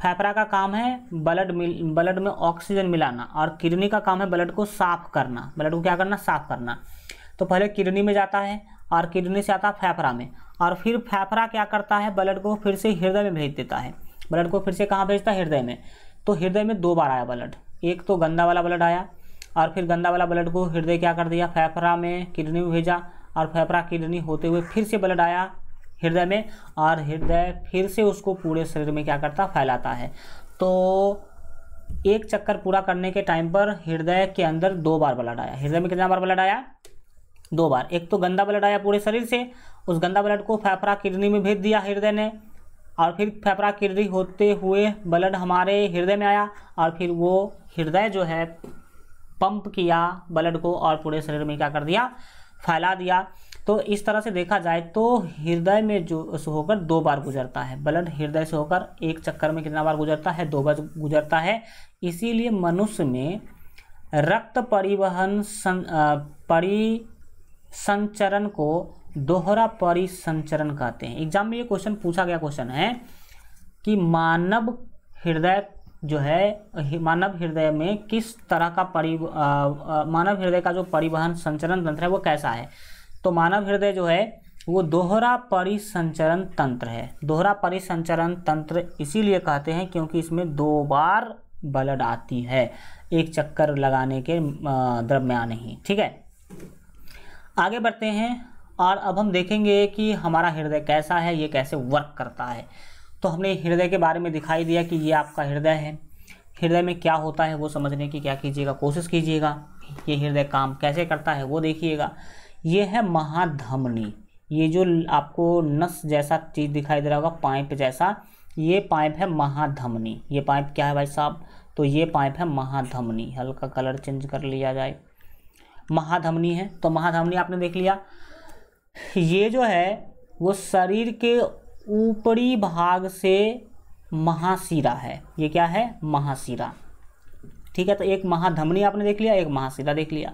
फेफड़ा का काम है ब्लड मिल ब्लड में ऑक्सीजन मिलाना और किडनी का काम है ब्लड को साफ करना ब्लड को क्या करना साफ करना तो पहले किडनी में जाता है और किडनी से आता है फेफड़ा में और फिर फेफड़ा क्या करता है ब्लड को फिर से हृदय में भेज देता है ब्लड को फिर से कहाँ भेजता है हृदय में तो हृदय में दो बार आया ब्लड एक तो गंदा वाला ब्लड आया और फिर गंदा वाला ब्लड को हृदय क्या कर दिया फेफड़ा में किडनी में भेजा और फेफड़ा किडनी होते हुए फिर से ब्लड आया हृदय में और हृदय फिर से उसको पूरे शरीर में क्या करता फैलाता है तो एक चक्कर पूरा करने के टाइम पर हृदय के अंदर दो बार ब्लड आया हृदय में कितना बार ब्लड आया दो बार एक तो गंदा ब्लड आया पूरे शरीर से उस गंदा ब्लड को फेफड़ा किडनी में भेज दिया हृदय ने और फिर फेफड़ा किडनी होते हुए ब्लड हमारे हृदय में आया और फिर वो हृदय जो है पंप किया ब्लड को और पूरे शरीर में क्या कर दिया फैला दिया तो इस तरह से देखा जाए तो हृदय में जो होकर दो बार गुजरता है ब्लड हृदय से होकर एक चक्कर में कितना बार गुजरता है दो बार गुजरता है इसीलिए मनुष्य में रक्त परिवहन सं, परिसंचरण को दोहरा परिसंचरण कहते हैं एग्जाम में ये क्वेश्चन पूछा गया क्वेश्चन है कि मानव हृदय जो है मानव हृदय में किस तरह का परि मानव हृदय का जो परिवहन संचरण तंत्र है वो कैसा है तो मानव हृदय जो है वो दोहरा परिसंचरण तंत्र है दोहरा परिसंचरण तंत्र इसीलिए कहते हैं क्योंकि इसमें दो बार ब्लड आती है एक चक्कर लगाने के दरम्यान ही ठीक है आगे बढ़ते हैं और अब हम देखेंगे कि हमारा हृदय कैसा है ये कैसे वर्क करता है तो हमने हृदय के बारे में दिखाई दिया कि ये आपका हृदय है हृदय में क्या होता है वो समझने की क्या कीजिएगा कोशिश कीजिएगा ये हृदय काम कैसे करता है वो देखिएगा ये है महाधमनी ये जो आपको नस जैसा चीज़ दिखाई दे रहा होगा पाइप जैसा ये पाइप है महाधमनी ये पाइप क्या है भाई साहब तो ये पाइप है महाधमनी हल्का कलर चेंज कर लिया जाए महाधमनी है तो महाधमनी आपने देख लिया ये जो है वो शरीर के ऊपरी भाग से महाशिरा है ये क्या है महाशिरा ठीक है तो एक महाधमनी आपने देख लिया एक महाशिरा देख लिया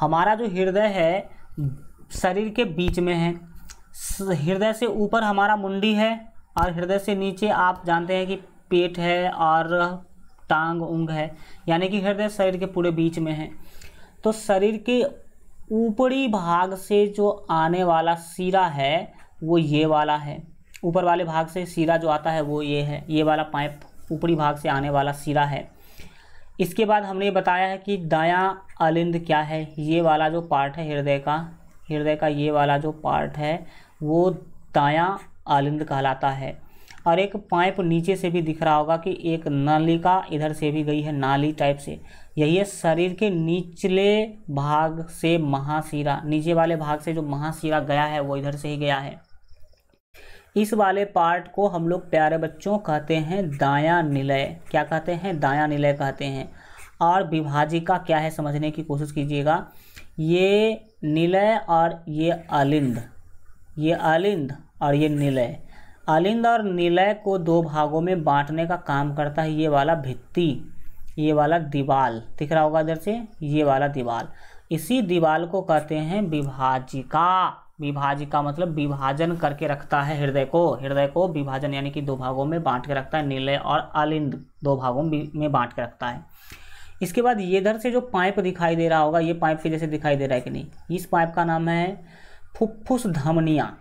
हमारा जो हृदय है शरीर के बीच में है हृदय से ऊपर हमारा मुंडी है और हृदय से नीचे आप जानते हैं कि पेट है और टांग उंग है यानी कि हृदय शरीर के पूरे बीच में है तो शरीर के ऊपरी भाग से जो आने वाला सिरा है वो ये वाला है ऊपर वाले भाग से सिरा जो आता है वो ये है ये वाला पाइप ऊपरी भाग से आने वाला सिरा है इसके बाद हमने बताया है कि दाया अलिंद क्या है ये वाला जो पार्ट है हृदय का हृदय का ये वाला जो पार्ट है वो दाया आलिंद कहलाता है और एक पाइप नीचे से भी दिख रहा होगा कि एक नलिका इधर से भी गई है नाली टाइप से यही है शरीर के निचले भाग से महाशिरा नीचे वाले भाग से जो महाशिरा गया है वो इधर से ही गया है इस वाले पार्ट को हम लोग प्यारे बच्चों कहते हैं दाया निलय क्या कहते हैं दाया निलय कहते हैं और विभाजिका क्या है समझने की कोशिश कीजिएगा ये निलय और ये अलिंद ये अलिंद और ये निलय अलिंद और निलय को दो भागों में बांटने का काम करता है ये वाला भित्ति ये वाला दीवाल दिख रहा होगा इधर से ये वाला दीवाल इसी दीवाल को कहते हैं विभाजिका विभाजिका का मतलब विभाजन करके रखता है हृदय को हृदय को विभाजन यानी कि दो भागों में बांट के रखता है नीले और अलिंद दो भागों में बांट के रखता है इसके बाद ये इधर से जो पाइप दिखाई दे रहा होगा ये पाइप फिर जैसे दिखाई दे रहा है कि नहीं इस पाइप का नाम है फुफ्फुस धमनिया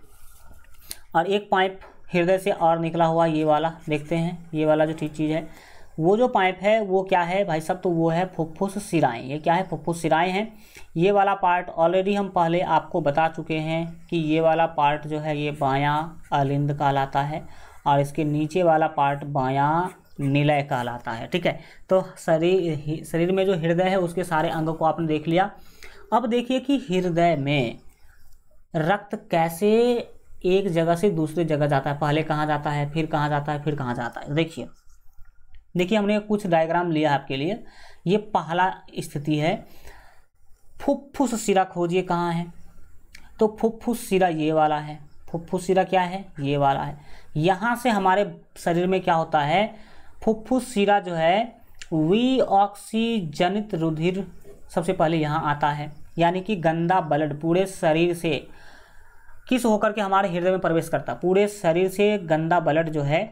और एक पाइप हृदय से और निकला हुआ ये वाला देखते हैं ये वाला जो ठीक चीज़ है वो जो पाइप है वो क्या है भाई साहब तो वो है फुफ्फुस सिराएँ ये क्या है फुफ्फुस सिराएँ हैं ये वाला पार्ट ऑलरेडी हम पहले आपको बता चुके हैं कि ये वाला पार्ट जो है ये बायां अलिंद कहलाता है और इसके नीचे वाला पार्ट बायां निलय कहलाता है ठीक है तो शरीर शरीर में जो हृदय है उसके सारे अंगों को आपने देख लिया अब देखिए कि हृदय में रक्त कैसे एक जगह से दूसरी जगह जाता है पहले कहाँ जाता है फिर कहाँ जाता है फिर कहाँ जाता है देखिए देखिए हमने कुछ डायग्राम लिया आपके लिए ये पहला स्थिति है फुफ्फुस सिरा खोजिए कहाँ है तो फुफ्फुस सिरा ये वाला है फुफ्फुस सिरा क्या है ये वाला है यहाँ से हमारे शरीर में क्या होता है फुफ्फुस सिरा जो है वी ऑक्सीजनित रुधिर सबसे पहले यहाँ आता है यानी कि गंदा ब्लड पूरे शरीर से किस होकर के हमारे हृदय में प्रवेश करता पूरे शरीर से गंदा ब्लड जो है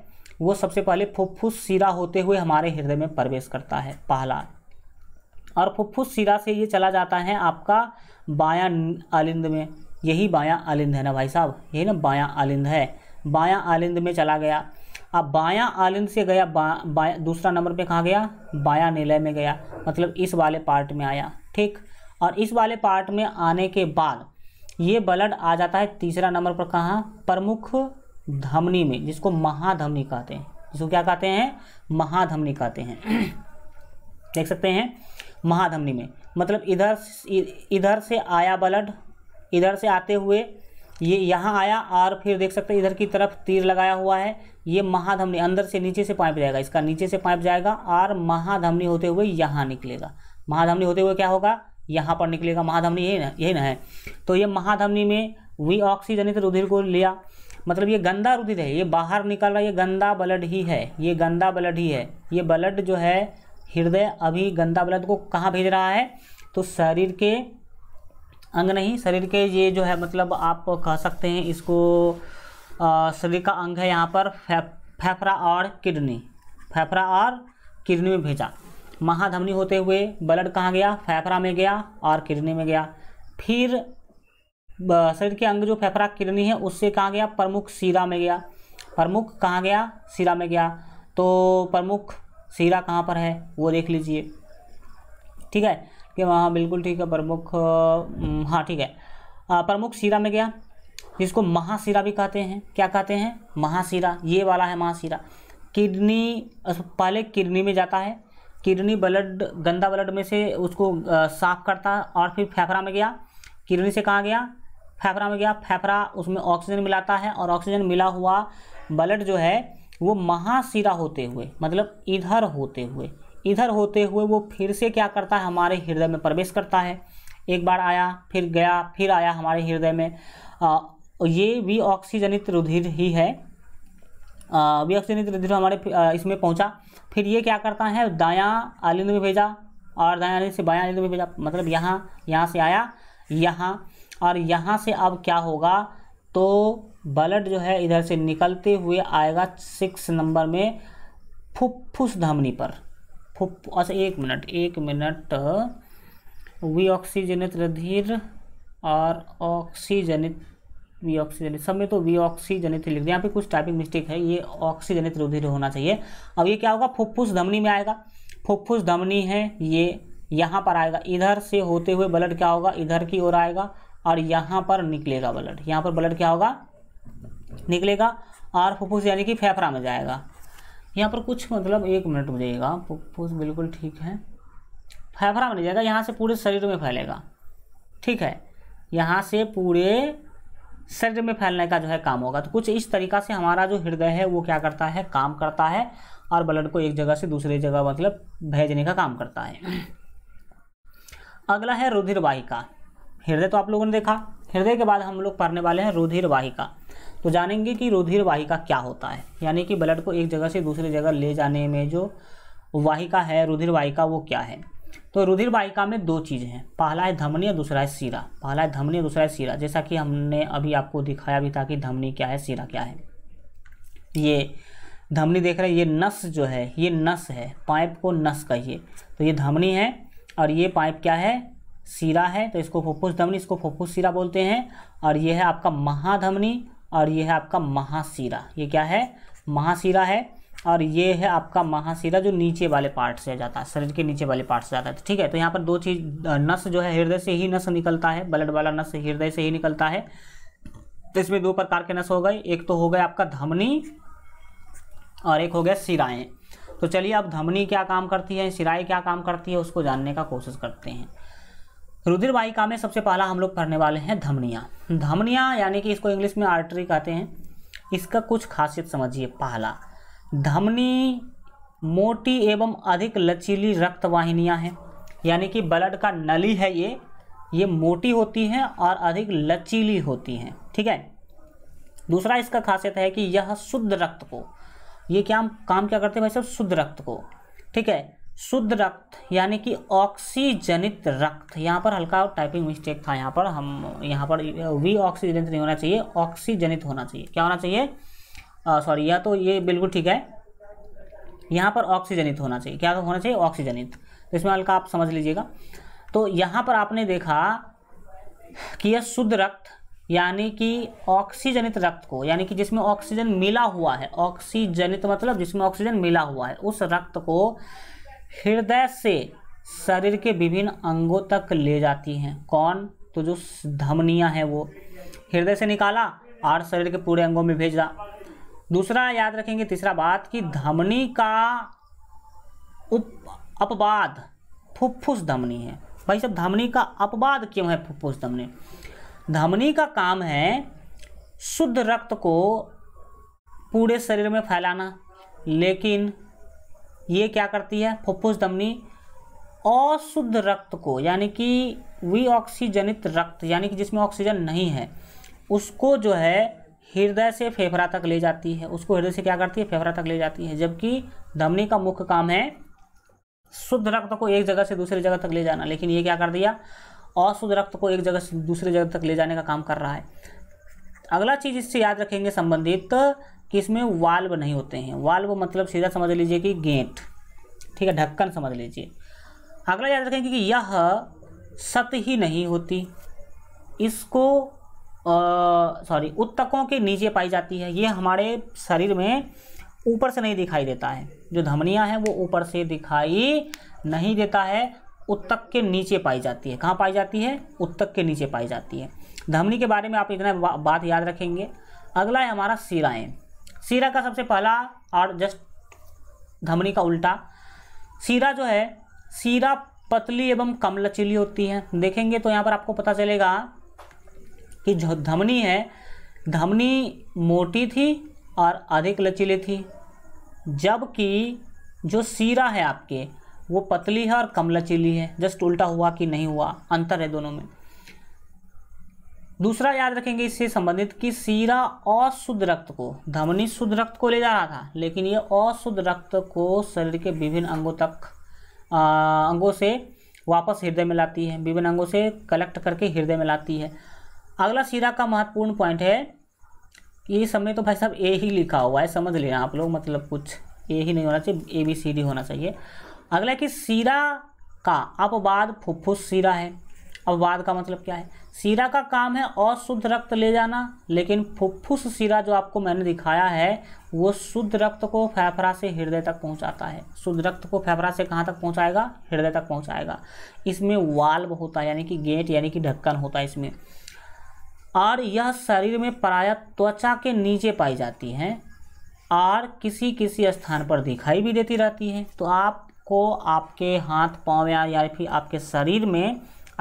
वो सबसे पहले फुफ्फुस सिरा होते हुए हमारे हृदय में प्रवेश करता है पहला और फुफ्फुस सिरा से ये चला जाता है आपका बायां आलिंद में यही बायां आलिंद है ना भाई साहब यही ना बायां आलिंद है बायां आलिंद में चला गया अब बायां आलिंद से गया बा, बाया दूसरा नंबर पे कहाँ गया बायां निलय में गया मतलब इस वाले पार्ट में आया ठीक और इस वाले पार्ट में आने के बाद ये ब्लड आ जाता है तीसरा नंबर पर कहाँ प्रमुख धमनी में जिसको महाधमनी कहते हैं जिसको क्या कहते हैं महाधमनी कहते हैं देख सकते हैं महाधमनी में मतलब इधर इधर से आया ब्लड इधर से आते हुए ये यहाँ आया और फिर देख सकते हैं इधर की तरफ तीर लगाया हुआ है ये महाधमनी अंदर से नीचे से पाइप जाएगा इसका नीचे से पाइप जाएगा और महाधमनी होते हुए यहाँ निकलेगा महाधमनी होते हुए क्या होगा यहाँ पर निकलेगा महाधमनी यही ना यही ना है तो ये महाधमनी में वी ऑक्सीजनित रुधिर को लिया मतलब ये गंदा रुधिर है ये बाहर निकल रहा है ये गंदा ब्लड ही है ये गंदा ब्लड ही है ये ब्लड जो है हृदय अभी गंदा ब्लड को कहाँ भेज रहा है तो शरीर के अंग नहीं शरीर के ये जो है मतलब आप कह सकते हैं इसको शरीर का अंग है यहाँ पर फेफड़ा और किडनी फेफड़ा और किडनी में भेजा महाधमनी होते हुए ब्लड कहाँ गया फेफड़ा में गया और किडनी में गया फिर शरीर के अंग जो फेफड़ा किडनी है उससे कहाँ गया प्रमुख सिरा में गया प्रमुख कहाँ गया सिरा में गया तो प्रमुख सिरा कहाँ पर है वो देख लीजिए ठीक है कि वहाँ बिल्कुल ठीक है प्रमुख हाँ ठीक है प्रमुख सिरा में गया जिसको महासिरा भी कहते हैं क्या कहते हैं महाशिरा ये वाला है महाशिरा किडनी पहले किडनी में जाता है किडनी ब्लड गंदा ब्लड में से उसको साफ करता और फिर फेफड़ा में गया किडनी से कहाँ गया फेफड़ा में गया फेफड़ा उसमें ऑक्सीजन मिलाता है और ऑक्सीजन मिला हुआ ब्लड जो है वो महाशिरा होते हुए मतलब इधर होते हुए इधर होते हुए वो फिर से क्या करता है हमारे हृदय में प्रवेश करता है एक बार आया फिर गया फिर आया हमारे हृदय में आ, ये भी ऑक्सीजनित रुधिर ही है ऑक्सीजनित रुधिर हमारे इसमें पहुंचा फिर ये क्या करता है दाया आलिंद में भेजा और दाया आलिंद से बाया आलिंद में भेजा मतलब यहाँ यहाँ से आया यहाँ और यहाँ से अब क्या होगा तो ब्लड जो है इधर से निकलते हुए आएगा सिक्स नंबर में फुफ्फुस धमनी पर फुफ अच्छा एक मिनट एक मिनट वी ऑक्सीजनित रुधिर और ऑक्सीजनित वी ऑक्सीजनित सब में तो वी ऑक्सीजनित लिख दिया यहाँ पे कुछ टाइपिंग मिस्टेक है ये ऑक्सीजनित रुधिर होना चाहिए अब ये क्या होगा फुफ्फुस धमनी में आएगा फुफ्फुस धमनी है ये यहाँ पर आएगा इधर से होते हुए ब्लड क्या होगा इधर की ओर आएगा और यहाँ पर निकलेगा ब्लड यहाँ पर ब्लड क्या होगा निकलेगा आर फुफ्फुस यानी कि फेफड़ा में जाएगा यहाँ पर कुछ मतलब एक मिनट में जाएगा फुफ्फुस बिल्कुल ठीक है फेफड़ा में जाएगा यहाँ से पूरे शरीर में फैलेगा ठीक है यहाँ से पूरे शरीर में फैलने का जो है काम होगा तो कुछ इस तरीका से हमारा जो हृदय है वो क्या करता है काम करता है और ब्लड को एक जगह से दूसरी जगह मतलब भेजने का काम करता है अगला है रुधिर वाहिका हृदय तो आप लोगों ने देखा हृदय के बाद हम लोग पढ़ने वाले हैं रुधिर वाहिका तो जानेंगे कि रुधिर वाहिका क्या होता है यानी कि ब्लड को एक जगह से दूसरी जगह ले जाने में जो वाहिका है रुधिर वाहिका वो क्या है तो रुधिर वाहिका में दो चीज़ें हैं पहला है धमनी और दूसरा है सीरा पहला है धमनी और दूसरा है सीरा जैसा कि हमने अभी आपको दिखाया भी था कि धमनी क्या है सीरा क्या है ये धमनी देख रहे हैं ये नस जो है ये नस है पाइप को नस कहिए तो ये धमनी है और ये पाइप क्या है सीरा है तो इसको फुफ्फुस धमनी इसको फुफ्फुस सिरा बोलते हैं और यह है आपका महाधमनी और यह है आपका महासीरा ये क्या है महासिरा है और ये है आपका महासीरा जो नीचे वाले पार्ट से जाता है शरीर के नीचे वाले पार्ट से जाता है ठीक है तो यहाँ पर दो चीज नस जो है हृदय से ही नस निकलता है ब्लड वाला नस हृदय से ही निकलता है तो इसमें दो प्रकार के नस हो गए एक तो हो गए आपका धमनी और एक हो गया सिराएँ तो चलिए अब धमनी क्या काम करती है सिराएँ क्या काम करती है उसको जानने का कोशिश करते हैं रुधिर वाहिका में सबसे पहला हम लोग पढ़ने वाले हैं धमनिया धमनिया यानी कि इसको इंग्लिश में आर्टरी कहते हैं इसका कुछ खासियत समझिए पहला धमनी मोटी एवं अधिक लचीली रक्त वाहिनियाँ हैं यानी कि ब्लड का नली है ये ये मोटी होती हैं और अधिक लचीली होती हैं ठीक है दूसरा इसका खासियत है कि यह शुद्ध रक्त को ये क्या काम क्या करते हैं भाई साहब शुद्ध रक्त को ठीक है शुद्ध रक्त यानी कि ऑक्सीजनित रक्त यहाँ पर हल्का टाइपिंग मिस्टेक था यहाँ पर हम यहाँ पर वी ऑक्सीजनित नहीं होना चाहिए ऑक्सीजनित होना चाहिए क्या होना चाहिए सॉरी या तो ये बिल्कुल ठीक है यहाँ पर ऑक्सीजनित होना चाहिए क्या होना चाहिए ऑक्सीजनित तो इसमें हल्का आप समझ लीजिएगा तो यहाँ पर आपने देखा कि यह शुद्ध रक्त यानी कि ऑक्सीजनित रक्त को यानी कि जिसमें ऑक्सीजन मिला हुआ है ऑक्सीजनित मतलब जिसमें ऑक्सीजन मिला हुआ है उस रक्त को हृदय से शरीर के विभिन्न अंगों तक ले जाती हैं कौन तो जो धमनियाँ हैं वो हृदय से निकाला और शरीर के पूरे अंगों में भेजा दूसरा याद रखेंगे तीसरा बात कि धमनी का उप अपवाद फुफ्फुस धमनी है भाई सब धमनी का अपवाद क्यों है फुफ्फुस धमनी धमनी का काम है शुद्ध रक्त को पूरे शरीर में फैलाना लेकिन ये क्या करती है फुफ्फुस धमनी अशुद्ध रक्त को यानी कि वी ऑक्सीजनित रक्त यानी कि जिसमें ऑक्सीजन नहीं है उसको जो है हृदय से फेफड़ा तक ले जाती है उसको हृदय से क्या करती है फेफड़ा तक ले जाती है जबकि धमनी का मुख्य काम है शुद्ध रक्त को एक जगह से दूसरी जगह तक ले जाना लेकिन ये क्या कर दिया अशुद्ध रक्त को एक जगह से दूसरी जगह तक ले जाने का काम कर रहा है अगला चीज़ इससे याद रखेंगे संबंधित कि इसमें वाल्व नहीं होते हैं वाल्व मतलब सीधा समझ लीजिए कि गेंट ठीक है ढक्कन समझ लीजिए अगला याद रखेंगे कि यह सत ही नहीं होती इसको सॉरी उत्तकों के नीचे पाई जाती है ये हमारे शरीर में ऊपर से नहीं दिखाई देता है जो धमनियाँ हैं वो ऊपर से दिखाई नहीं देता है उत्तक के नीचे पाई जाती है कहाँ पाई जाती है उत्तक के नीचे पाई जाती है धमनी के बारे में आप इतना बात याद रखेंगे अगला है हमारा सिराएँ सीरा का सबसे पहला और जस्ट धमनी का उल्टा सीरा जो है सीरा पतली एवं कम लचीली होती है देखेंगे तो यहाँ पर आपको पता चलेगा कि जो धमनी है धमनी मोटी थी और अधिक लचीली थी जबकि जो सीरा है आपके वो पतली है और कम लचीली है जस्ट उल्टा हुआ कि नहीं हुआ अंतर है दोनों में दूसरा याद रखेंगे इससे संबंधित कि सीरा अशुद्ध रक्त को धमनी शुद्ध रक्त को ले जा रहा था लेकिन ये अशुद्ध रक्त को शरीर के विभिन्न अंगों तक आ, अंगों से वापस हृदय में लाती है विभिन्न अंगों से कलेक्ट करके हृदय में लाती है अगला सीरा का महत्वपूर्ण पॉइंट है ये समय तो भाई साहब ए ही लिखा हुआ है समझ लेना आप लोग मतलब कुछ ए ही नहीं होना चाहिए ए बी सी डी होना चाहिए अगला कि सीरा का अपवाद फुफ्फुस सीरा है अपवाद का मतलब क्या है सीरा का काम है अशुद्ध रक्त ले जाना लेकिन फुफ्फुस सीरा जो आपको मैंने दिखाया है वो शुद्ध रक्त को फेफड़ा से हृदय तक पहुंचाता है शुद्ध रक्त को फेफड़ा से कहाँ तक पहुंचाएगा हृदय तक पहुंचाएगा इसमें वाल्व होता है यानी कि गेट यानी कि ढक्कन होता है इसमें और यह शरीर में प्राय त्वचा के नीचे पाई जाती है और किसी किसी स्थान पर दिखाई भी देती रहती है तो आपको आपके हाथ पाँव या फिर आपके शरीर में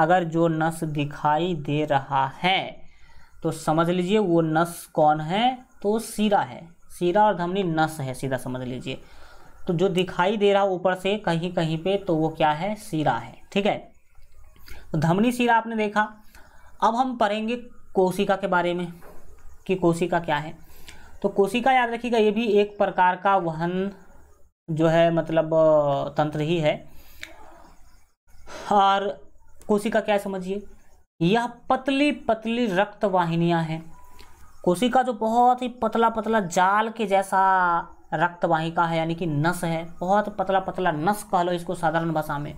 अगर जो नस दिखाई दे रहा है तो समझ लीजिए वो नस कौन है तो सीरा है सीरा और धमनी नस है सीधा समझ लीजिए तो जो दिखाई दे रहा ऊपर से कहीं कहीं पे तो वो क्या है सीरा है ठीक है तो धमनी सीरा आपने देखा अब हम पढ़ेंगे कोशिका के बारे में कि कोशिका क्या है तो कोशिका याद रखिएगा ये भी एक प्रकार का वहन जो है मतलब तंत्र ही है और कोशिका क्या समझिए यह पतली पतली रक्त वाहिनियाँ हैं कोशिका जो बहुत ही पतला पतला जाल के जैसा रक्त वाहिका है यानी कि नस है बहुत पतला पतला नस कह लो इसको साधारण भाषा में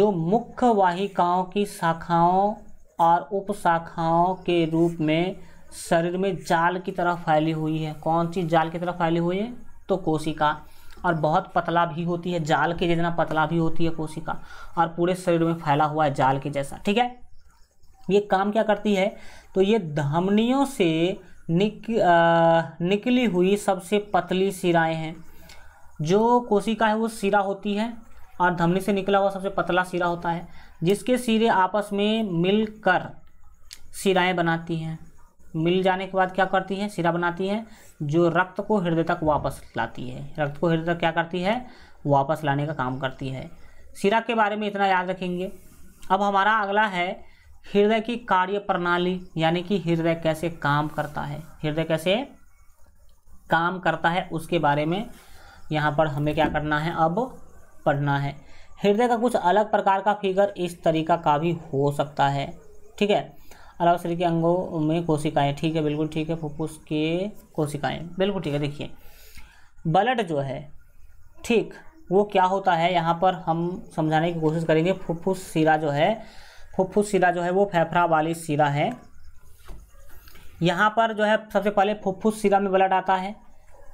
जो मुख्य वाहिकाओं की शाखाओं और उप शाखाओं के रूप में शरीर में जाल की तरह फैली हुई है कौन सी जाल की तरह फैली हुई है तो कोशिका और बहुत पतला भी होती है जाल के जितना पतला भी होती है कोशिका और पूरे शरीर में फैला हुआ है जाल के जैसा ठीक है ये काम क्या करती है तो ये धमनियों से निक आ, निकली हुई सबसे पतली सिराएं हैं जो कोशिका है वो सिरा होती है और धमनी से निकला हुआ सबसे पतला सिरा होता है जिसके सिरे आपस में मिलकर सिराएं बनाती हैं मिल जाने के बाद क्या करती है सिरा बनाती है जो रक्त को हृदय तक वापस लाती है रक्त को हृदय तक क्या करती है वापस लाने का काम करती है सिरा के बारे में इतना याद रखेंगे अब हमारा अगला है हृदय की कार्य प्रणाली यानी कि हृदय कैसे काम करता है हृदय कैसे काम करता है उसके बारे में यहाँ पर हमें क्या करना है अब पढ़ना है हृदय का कुछ अलग प्रकार का फिगर इस तरीका का भी हो सकता है ठीक है अलावा शरीर के अंगों में कोशिकाएं ठीक है बिल्कुल ठीक है फुफ्फुस के कोशिकाएं बिल्कुल ठीक है देखिए ब्लड जो है ठीक वो क्या होता है यहाँ पर हम समझाने की कोशिश करेंगे फुफ्फुस सिरा जो है फुफ्फुस सिरा जो है वो फेफड़ा वाली सिरा है यहाँ पर जो है सबसे पहले फुफ्फुस सिरा में ब्लड आता है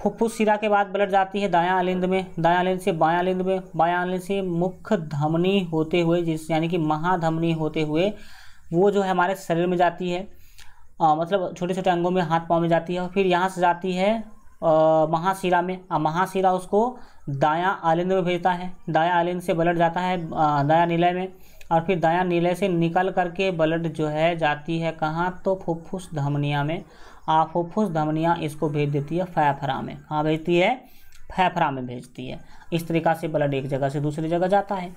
फुफ्फुस सिरा के बाद ब्लड जाती है दायां आलिंद में दायां आलिंद से बायां आलिंद में बायां आलिंद से मुख्य धमनी होते हुए जिस यानी कि महाधमनी होते हुए वो जो है हमारे शरीर में जाती है आ, मतलब छोटे छोटे अंगों में हाथ पाँव में जाती है और फिर यहाँ से जाती है महाशिरा में महाशिरा उसको दाया आलिंद में भेजता है दाया आलिंद से ब्लड जाता है दाया नीलय में और फिर दाया नीलय से निकल करके ब्लड जो है जाती है कहाँ तो फुफ्फुस धमनिया में आ फुफ्फुस धमनिया इसको भेज देती है फैफरा में कहाँ भेजती है फैफरा में भेजती है इस तरीका से ब्लड एक जगह से दूसरी जगह जाता है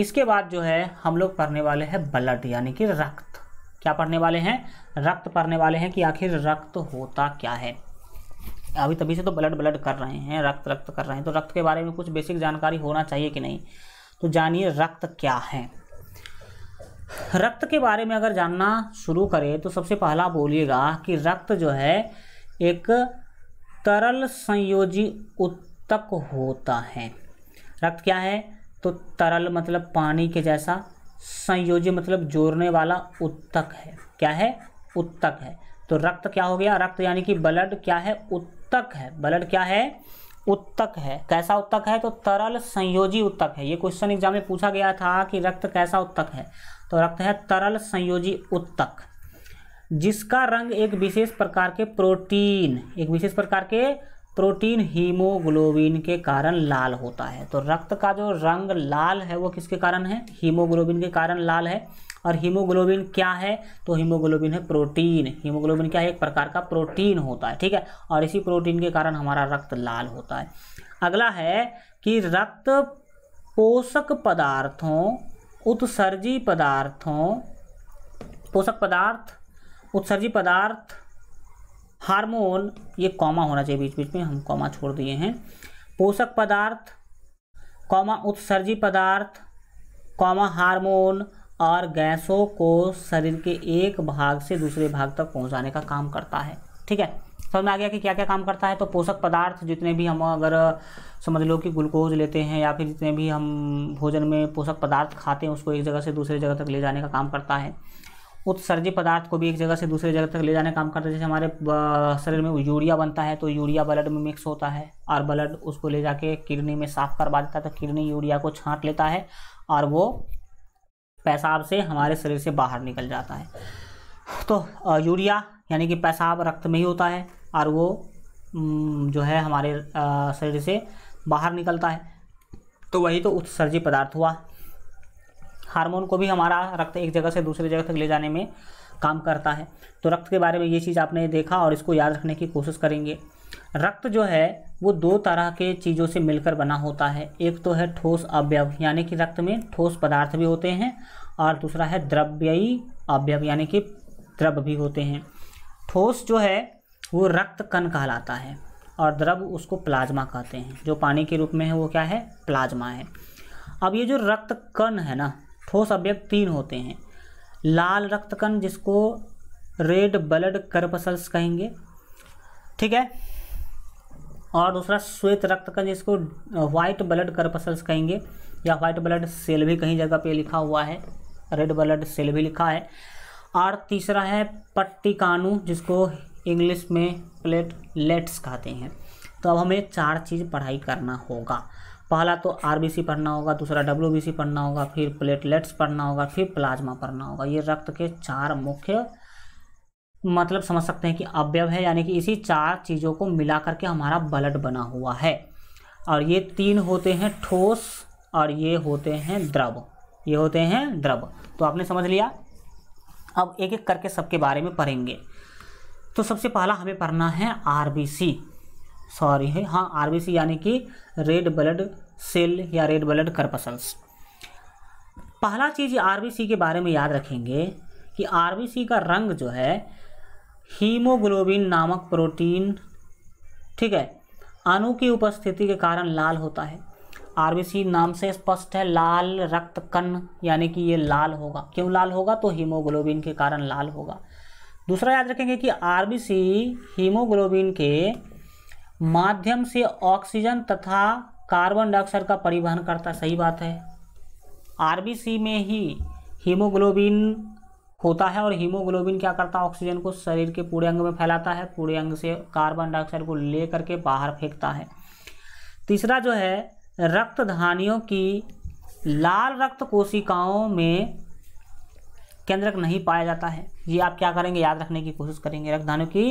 इसके बाद जो है हम लोग पढ़ने वाले हैं ब्लड यानी कि रक्त क्या पढ़ने वाले हैं रक्त पढ़ने वाले हैं कि आखिर रक्त होता क्या है अभी तभी से तो ब्लड ब्लड कर रहे हैं रक्त रक्त कर रहे हैं तो रक्त के बारे में कुछ बेसिक जानकारी होना चाहिए कि नहीं तो जानिए रक्त क्या है रक्त के बारे में अगर जानना शुरू करें तो सबसे पहला बोलिएगा कि रक्त जो है एक तरल संयोजी उत्तक होता है रक्त क्या है तो तरल मतलब पानी के जैसा संयोज्य मतलब जोड़ने वाला उत्तक है क्या है उत्तक है तो रक्त क्या हो गया रक्त यानी कि ब्लड क्या है उत्तक है ब्लड क्या है उत्तक है कैसा उत्तक है तो तरल संयोजी उत्तक है ये क्वेश्चन एग्जाम में पूछा गया था कि रक्त कैसा उत्तक है तो रक्त है तरल संयोजी उत्तक जिसका रंग एक विशेष प्रकार के प्रोटीन एक विशेष प्रकार के प्रोटीन हीमोग्लोबिन के कारण लाल होता है तो रक्त का जो रंग लाल है वो किसके कारण है हीमोग्लोबिन के कारण लाल है और हीमोग्लोबिन क्या है तो हीमोग्लोबिन है प्रोटीन हीमोग्लोबिन क्या है एक प्रकार का प्रोटीन होता है ठीक है और इसी प्रोटीन के कारण हमारा रक्त लाल होता है अगला है कि रक्त पोषक पदार्थों उत्सर्जी पदार्थों पोषक पदार्थ उत्सर्जी पदार्थ हार्मोन ये कॉमा होना चाहिए बीच बीच में हम कॉमा छोड़ दिए हैं पोषक पदार्थ कॉमा उत्सर्जी पदार्थ कॉमा हार्मोन और गैसों को शरीर के एक भाग से दूसरे भाग तक पहुंचाने का काम करता है ठीक है समझ में आ गया कि क्या क्या काम करता है तो पोषक पदार्थ जितने भी हम अगर समझ लो कि ग्लूकोज लेते हैं या फिर जितने भी हम भोजन में पोषक पदार्थ खाते हैं उसको एक जगह से दूसरे जगह तक ले जाने का काम करता है उत्सर्जी पदार्थ को भी एक जगह से दूसरी जगह तक ले जाने काम करता है जैसे हमारे शरीर में यूरिया बनता है तो यूरिया ब्लड में मिक्स होता है और ब्लड उसको ले जाके किडनी में साफ करवा देता है तो किडनी यूरिया को छाँट लेता है और वो पेशाब से हमारे शरीर से बाहर निकल जाता है तो यूरिया यानी कि पेशाब रक्त में ही होता है और वो जो है हमारे शरीर से बाहर निकलता है तो वही तो उत्सर्जी पदार्थ हुआ हार्मोन को भी हमारा रक्त एक जगह से दूसरे जगह तक ले जाने में काम करता है तो रक्त के बारे में ये चीज़ आपने देखा और इसको याद रखने की कोशिश करेंगे रक्त जो है वो दो तरह के चीज़ों से मिलकर बना होता है एक तो है ठोस अवयव यानी कि रक्त में ठोस पदार्थ भी होते हैं और दूसरा है द्रव्ययी अवयव यानी कि द्रव्य भी होते हैं ठोस जो है वो रक्त कण कहलाता है और द्रव उसको प्लाज्मा कहते हैं जो पानी के रूप में है वो क्या है प्लाज्मा है अब ये जो रक्त कण है ना ठोस अवयव तीन होते हैं लाल कण जिसको रेड ब्लड कर्पसल्स कहेंगे ठीक है और दूसरा श्वेत कण जिसको व्हाइट ब्लड कर्पसल्स कहेंगे या व्हाइट ब्लड सेल भी कहीं जगह पे लिखा हुआ है रेड ब्लड सेल भी लिखा है और तीसरा है पट्टिकाणु जिसको इंग्लिश में प्लेटलेट्स कहते हैं तो अब हमें चार चीज़ पढ़ाई करना होगा पहला तो आरबीसी पढ़ना होगा दूसरा डब्ल्यूबीसी पढ़ना होगा फिर प्लेटलेट्स पढ़ना होगा फिर प्लाज्मा पढ़ना होगा ये रक्त के चार मुख्य मतलब समझ सकते हैं कि अवयव है यानी कि इसी चार चीज़ों को मिला करके हमारा ब्लड बना हुआ है और ये तीन होते हैं ठोस और ये होते हैं द्रव ये होते हैं द्रव तो आपने समझ लिया अब एक एक करके सबके बारे में पढ़ेंगे तो सबसे पहला हमें पढ़ना है आर सॉरी है हाँ आर यानी कि रेड ब्लड सेल या रेड ब्लड कर्पसल्स पहला चीज़ आरबीसी के बारे में याद रखेंगे कि आरबीसी का रंग जो है हीमोग्लोबिन नामक प्रोटीन ठीक है अणु की उपस्थिति के कारण लाल होता है आरबीसी नाम से स्पष्ट है लाल रक्त कण यानी कि ये लाल होगा क्यों लाल होगा तो हीमोग्लोबिन के कारण लाल होगा दूसरा याद रखेंगे कि आरबीसी हीमोग्लोबिन के माध्यम से ऑक्सीजन तथा कार्बन डाइऑक्साइड का परिवहन करता सही बात है आरबीसी में ही हीमोग्लोबिन होता है और हीमोग्लोबिन क्या करता है ऑक्सीजन को शरीर के पूरे अंग में फैलाता है पूरे अंग से कार्बन डाइऑक्साइड को ले करके बाहर फेंकता है तीसरा जो है रक्तधानियों की लाल रक्त कोशिकाओं में केंद्रक नहीं पाया जाता है ये आप क्या करेंगे याद रखने की कोशिश करेंगे रक्त धानियों की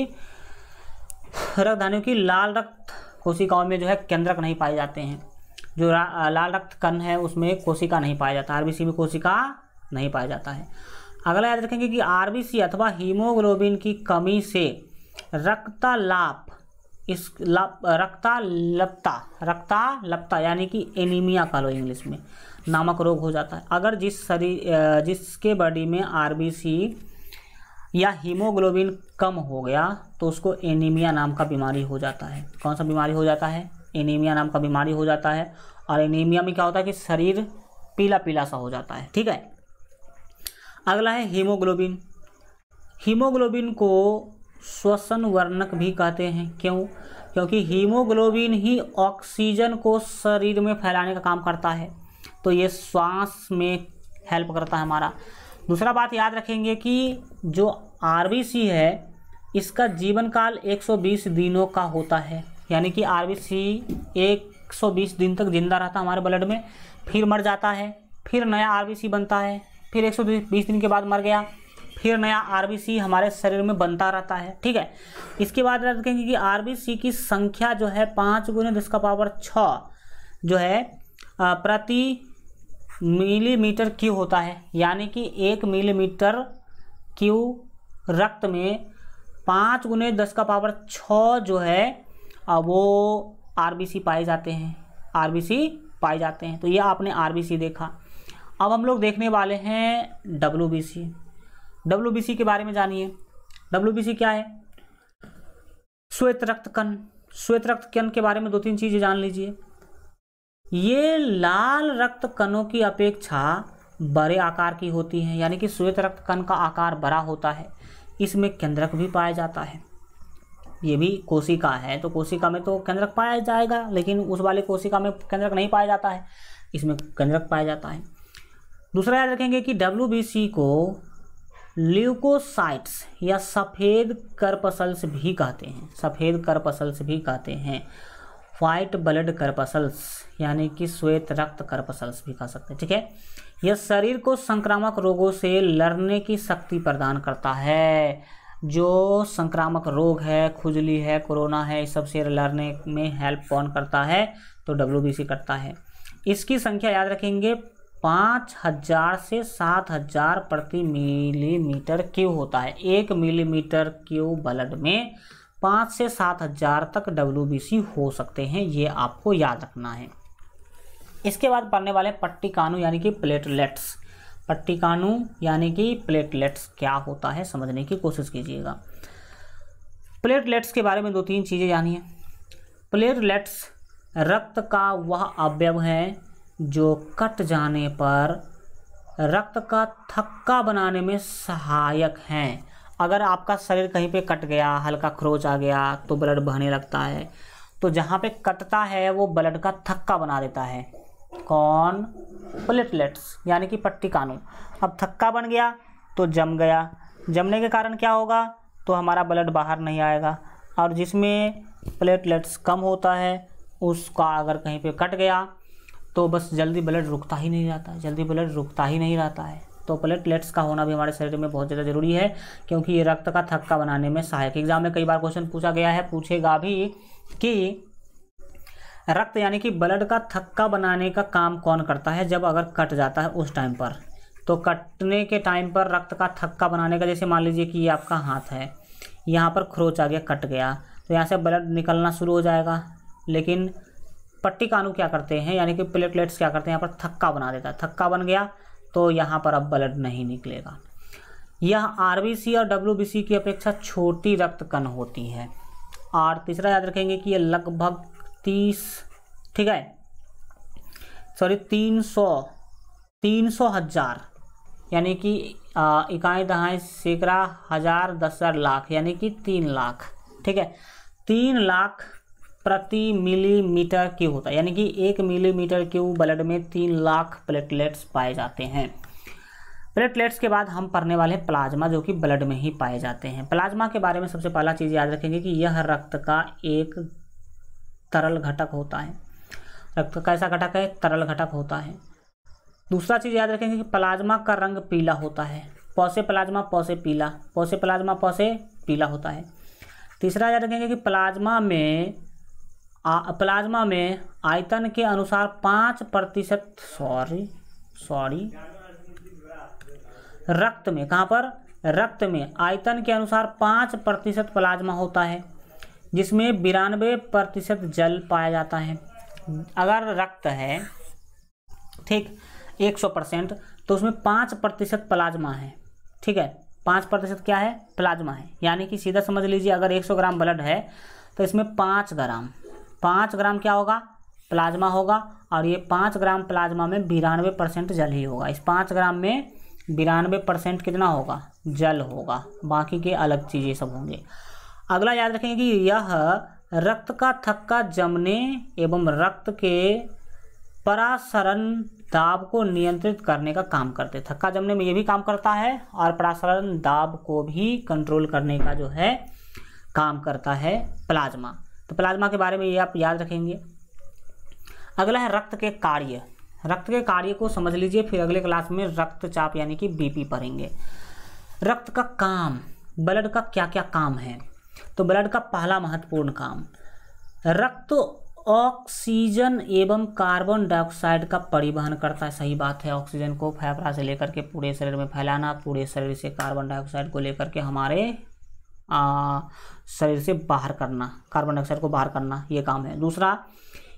रक्तधानियों की लाल रक्त कोशिकाओं में जो है केंद्रक नहीं पाए जाते हैं जो लाल रक्त कण है उसमें कोशिका नहीं पाया जाता आरबीसी में कोशिका नहीं पाया जाता है अगला याद रखेंगे कि आरबीसी अथवा हीमोग्लोबिन की कमी से रक्तालाप इस रक्तालपता रक्तालपता यानी कि एनीमिया कह लो इंग्लिश में नामक रोग हो जाता है अगर जिस शरीर जिसके बॉडी में आरबीसी या हीमोग्लोबिन कम हो गया तो उसको एनीमिया नाम का बीमारी हो जाता है कौन सा बीमारी हो जाता है एनीमिया नाम का बीमारी हो जाता है और एनीमिया में क्या होता है कि शरीर पीला पीला सा हो जाता है ठीक है अगला है हीमोग्लोबिन हीमोग्लोबिन को श्वसन वर्णक भी कहते हैं क्यों क्योंकि हीमोग्लोबिन ही ऑक्सीजन को शरीर में फैलाने का काम करता है तो ये श्वास में हेल्प करता है हमारा दूसरा बात याद रखेंगे कि जो आर है इसका जीवन काल 120 दिनों का होता है यानी कि आर 120 दिन तक जिंदा रहता है हमारे ब्लड में फिर मर जाता है फिर नया आर बनता है फिर 120 दिन के बाद मर गया फिर नया आर हमारे शरीर में बनता रहता है ठीक है इसके बाद देखेंगे कि आर की संख्या जो है पाँच गुने दस का पावर छः जो है प्रति मिलीमीटर क्यू होता है यानी कि एक मिलीमीटर क्यू रक्त में पाँच गुने दस का पावर छ जो है वो आरबीसी पाए जाते हैं आरबीसी पाए जाते हैं तो ये आपने आरबीसी देखा अब हम लोग देखने वाले हैं डब्ल्यूबीसी डब्ल्यूबीसी के बारे में जानिए डब्ल्यूबीसी क्या है श्वेत रक्त कण श्वेत रक्त कण के बारे में दो तीन चीज़ें जान लीजिए ये लाल रक्त कणों की अपेक्षा बड़े आकार की होती हैं यानी कि श्वेत रक्त कण का आकार बड़ा होता है इसमें केंद्रक भी पाया जाता है ये भी कोशिका है तो कोशिका में तो केंद्रक पाया जाएगा लेकिन उस वाले कोशिका में केंद्रक नहीं पाया जाता है इसमें केंद्रक पाया जाता है दूसरा याद रखेंगे कि डब्ल्यू को ल्यूकोसाइट्स या सफ़ेद करपसल्स भी कहते हैं सफ़ेद करपसल्स भी कहते हैं वाइट ब्लड करपसल्स यानी कि श्वेत रक्त करपसल्स भी कह सकते हैं ठीक है यह शरीर को संक्रामक रोगों से लड़ने की शक्ति प्रदान करता है जो संक्रामक रोग है खुजली है कोरोना है इस सब से लड़ने में हेल्प कौन करता है तो डब्ल्यू करता है इसकी संख्या याद रखेंगे पाँच हजार से सात हजार प्रति मिलीमीटर क्यू होता है एक मिलीमीटर क्यू ब्लड में पाँच से सात हजार तक डब्ल्यू हो सकते हैं ये आपको याद रखना है इसके बाद पढ़ने वाले पट्टिकाणु यानी कि प्लेटलेट्स पट्टिकानु यानी कि प्लेटलेट्स क्या होता है समझने की कोशिश कीजिएगा प्लेटलेट्स के बारे में दो तीन चीज़ें जानिए प्लेटलेट्स रक्त का वह अवयव है जो कट जाने पर रक्त का थक्का बनाने में सहायक हैं अगर आपका शरीर कहीं पे कट गया हल्का खरोच आ गया तो ब्लड बहने लगता है तो जहाँ पे कटता है वो ब्लड का थक्का बना देता है कौन प्लेटलेट्स यानी कि पट्टी कानू अब थक्का बन गया तो जम गया जमने के कारण क्या होगा तो हमारा ब्लड बाहर नहीं आएगा और जिसमें प्लेटलेट्स कम होता है उसका अगर कहीं पे कट गया तो बस जल्दी ब्लड रुकता ही नहीं रहता जल्दी ब्लड रुकता ही नहीं रहता है तो प्लेटलेट्स का होना भी हमारे शरीर में बहुत ज़्यादा ज़रूरी है क्योंकि ये रक्त का थक्का बनाने में सहायक एग्जाम में कई बार क्वेश्चन पूछा गया है पूछेगा भी कि रक्त यानी कि ब्लड का थक्का बनाने का काम कौन करता है जब अगर कट जाता है उस टाइम पर तो कटने के टाइम पर रक्त का थक्का बनाने का जैसे मान लीजिए कि ये आपका हाथ है यहाँ पर खरोच आ गया कट गया तो यहाँ से ब्लड निकलना शुरू हो जाएगा लेकिन पट्टी कानू क्या करते हैं यानी कि प्लेटलेट्स क्या करते हैं यहाँ पर थक्का बना देता है थक्का बन गया तो यहाँ पर अब ब्लड नहीं निकलेगा यह आर और डब्ल्यू की अपेक्षा छोटी रक्त कण होती है और तीसरा याद रखेंगे कि यह लगभग तीस ठीक है सॉरी तीन सौ तीन सौ हज़ार यानी कि इकाई दहाई सैकड़ा हज़ार दस हज़ार लाख यानी कि तीन लाख ठीक है तीन लाख प्रति मिलीमीटर की होता है यानी कि एक मिलीमीटर क्यूब ब्लड में तीन लाख प्लेटलेट्स पाए जाते हैं प्लेटलेट्स के बाद हम पढ़ने वाले हैं प्लाज्मा जो कि ब्लड में ही पाए जाते हैं प्लाज्मा के बारे में सबसे पहला चीज़ याद रखेंगे कि यह रक्त का एक तरल घटक होता है रक्त का कैसा घटक है तरल घटक होता है दूसरा चीज़ याद रखेंगे कि प्लाज्मा का रंग पीला होता है पौसे प्लाज्मा पौसे पीला पौसे प्लाज्मा पौसे पीला होता है तीसरा याद रखेंगे कि प्लाज्मा में आ, प्लाज्मा में आयतन के अनुसार पाँच प्रतिशत सॉरी सॉरी रक्त में कहाँ पर रक्त में आयतन के अनुसार पाँच प्रतिशत प्लाज्मा होता है जिसमें बिरानवे प्रतिशत जल पाया जाता है अगर रक्त है ठीक 100 परसेंट तो उसमें पाँच प्रतिशत प्लाज्मा है ठीक है पाँच प्रतिशत क्या है प्लाज्मा है यानी कि सीधा समझ लीजिए अगर 100 ग्राम ब्लड है तो इसमें पाँच ग्राम पाँच ग्राम क्या होगा प्लाज्मा होगा और ये पाँच ग्राम प्लाज्मा में बिरानवे परसेंट जल ही होगा इस पाँच ग्राम में बिरानवे परसेंट कितना होगा जल होगा बाकी के अलग चीज़ें सब होंगे अगला याद रखेंगे कि यह रक्त का थक्का जमने एवं रक्त के परासरण दाब को नियंत्रित करने का काम करते हैं थक्का जमने में ये भी काम करता है और परासरण दाब को भी कंट्रोल करने का जो है काम करता है प्लाज्मा तो प्लाज्मा के बारे में ये आप याद रखेंगे अगला है रक्त के कार्य रक्त के कार्य को समझ लीजिए फिर अगले क्लास में रक्तचाप यानी कि बीपी पढ़ेंगे रक्त का काम ब्लड का क्या क्या काम है तो ब्लड का पहला महत्वपूर्ण काम रक्त ऑक्सीजन एवं कार्बन डाइऑक्साइड का परिवहन करता है सही बात है ऑक्सीजन को फेफड़ा से लेकर के पूरे शरीर में फैलाना पूरे शरीर से कार्बन डाइऑक्साइड को लेकर के हमारे शरीर से बाहर करना कार्बन डाइऑक्साइड को बाहर करना ये काम है दूसरा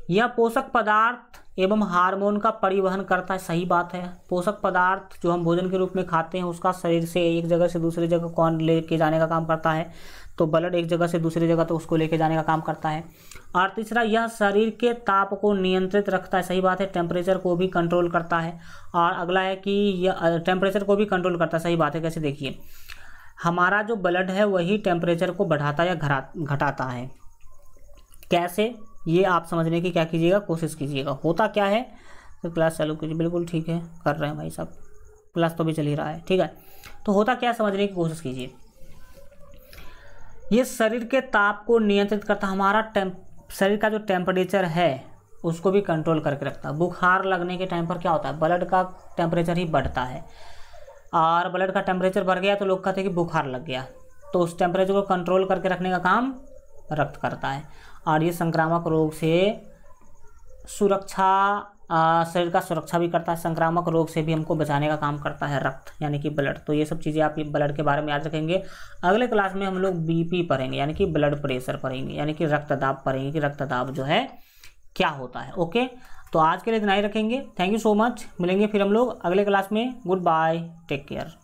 यह पोषक पदार्थ एवं हार्मोन का परिवहन करता है सही बात है पोषक पदार्थ जो हम भोजन के रूप में खाते हैं उसका शरीर से एक जगह से दूसरी जगह कौन लेके जाने का काम करता है तो ब्लड एक जगह से दूसरी जगह तो उसको लेके जाने का काम करता है और तीसरा यह शरीर के ताप को नियंत्रित रखता है सही बात है टेम्परेचर को भी कंट्रोल करता है और अगला है कि यह टेम्परेचर को भी कंट्रोल करता है सही बात है कैसे देखिए हमारा जो ब्लड है वही टेम्परेचर को बढ़ाता या घटाता है कैसे ये आप समझने की क्या कीजिएगा कोशिश कीजिएगा होता क्या है तो क्लास चालू कीजिए बिल्कुल ठीक है कर रहे हैं भाई साहब क्लास तो भी चल ही रहा है ठीक है तो होता क्या समझने की कोशिश कीजिए ये शरीर के ताप को नियंत्रित करता हमारा शरीर का जो टेम्परेचर है उसको भी कंट्रोल करके रखता है बुखार लगने के टाइम पर क्या होता है ब्लड का टेम्परेचर ही बढ़ता है और ब्लड का टेम्परेचर बढ़ गया तो लोग कहते हैं कि बुखार लग गया तो उस टेम्परेचर को कंट्रोल करके रखने का काम रक्त करता है और ये संक्रामक रोग से सुरक्षा शरीर का सुरक्षा भी करता है संक्रामक रोग से भी हमको बचाने का काम करता है रक्त यानी कि ब्लड तो ये सब चीज़ें आप ब्लड के बारे में याद रखेंगे अगले क्लास में हम लोग बीपी पढ़ेंगे यानी कि ब्लड प्रेशर पढ़ेंगे यानी कि रक्तदाब पढ़ेंगे कि रक्तदाब जो है क्या होता है ओके तो आज के लिए इतना ही रखेंगे थैंक यू सो मच मिलेंगे फिर हम लोग अगले क्लास में गुड बाय टेक केयर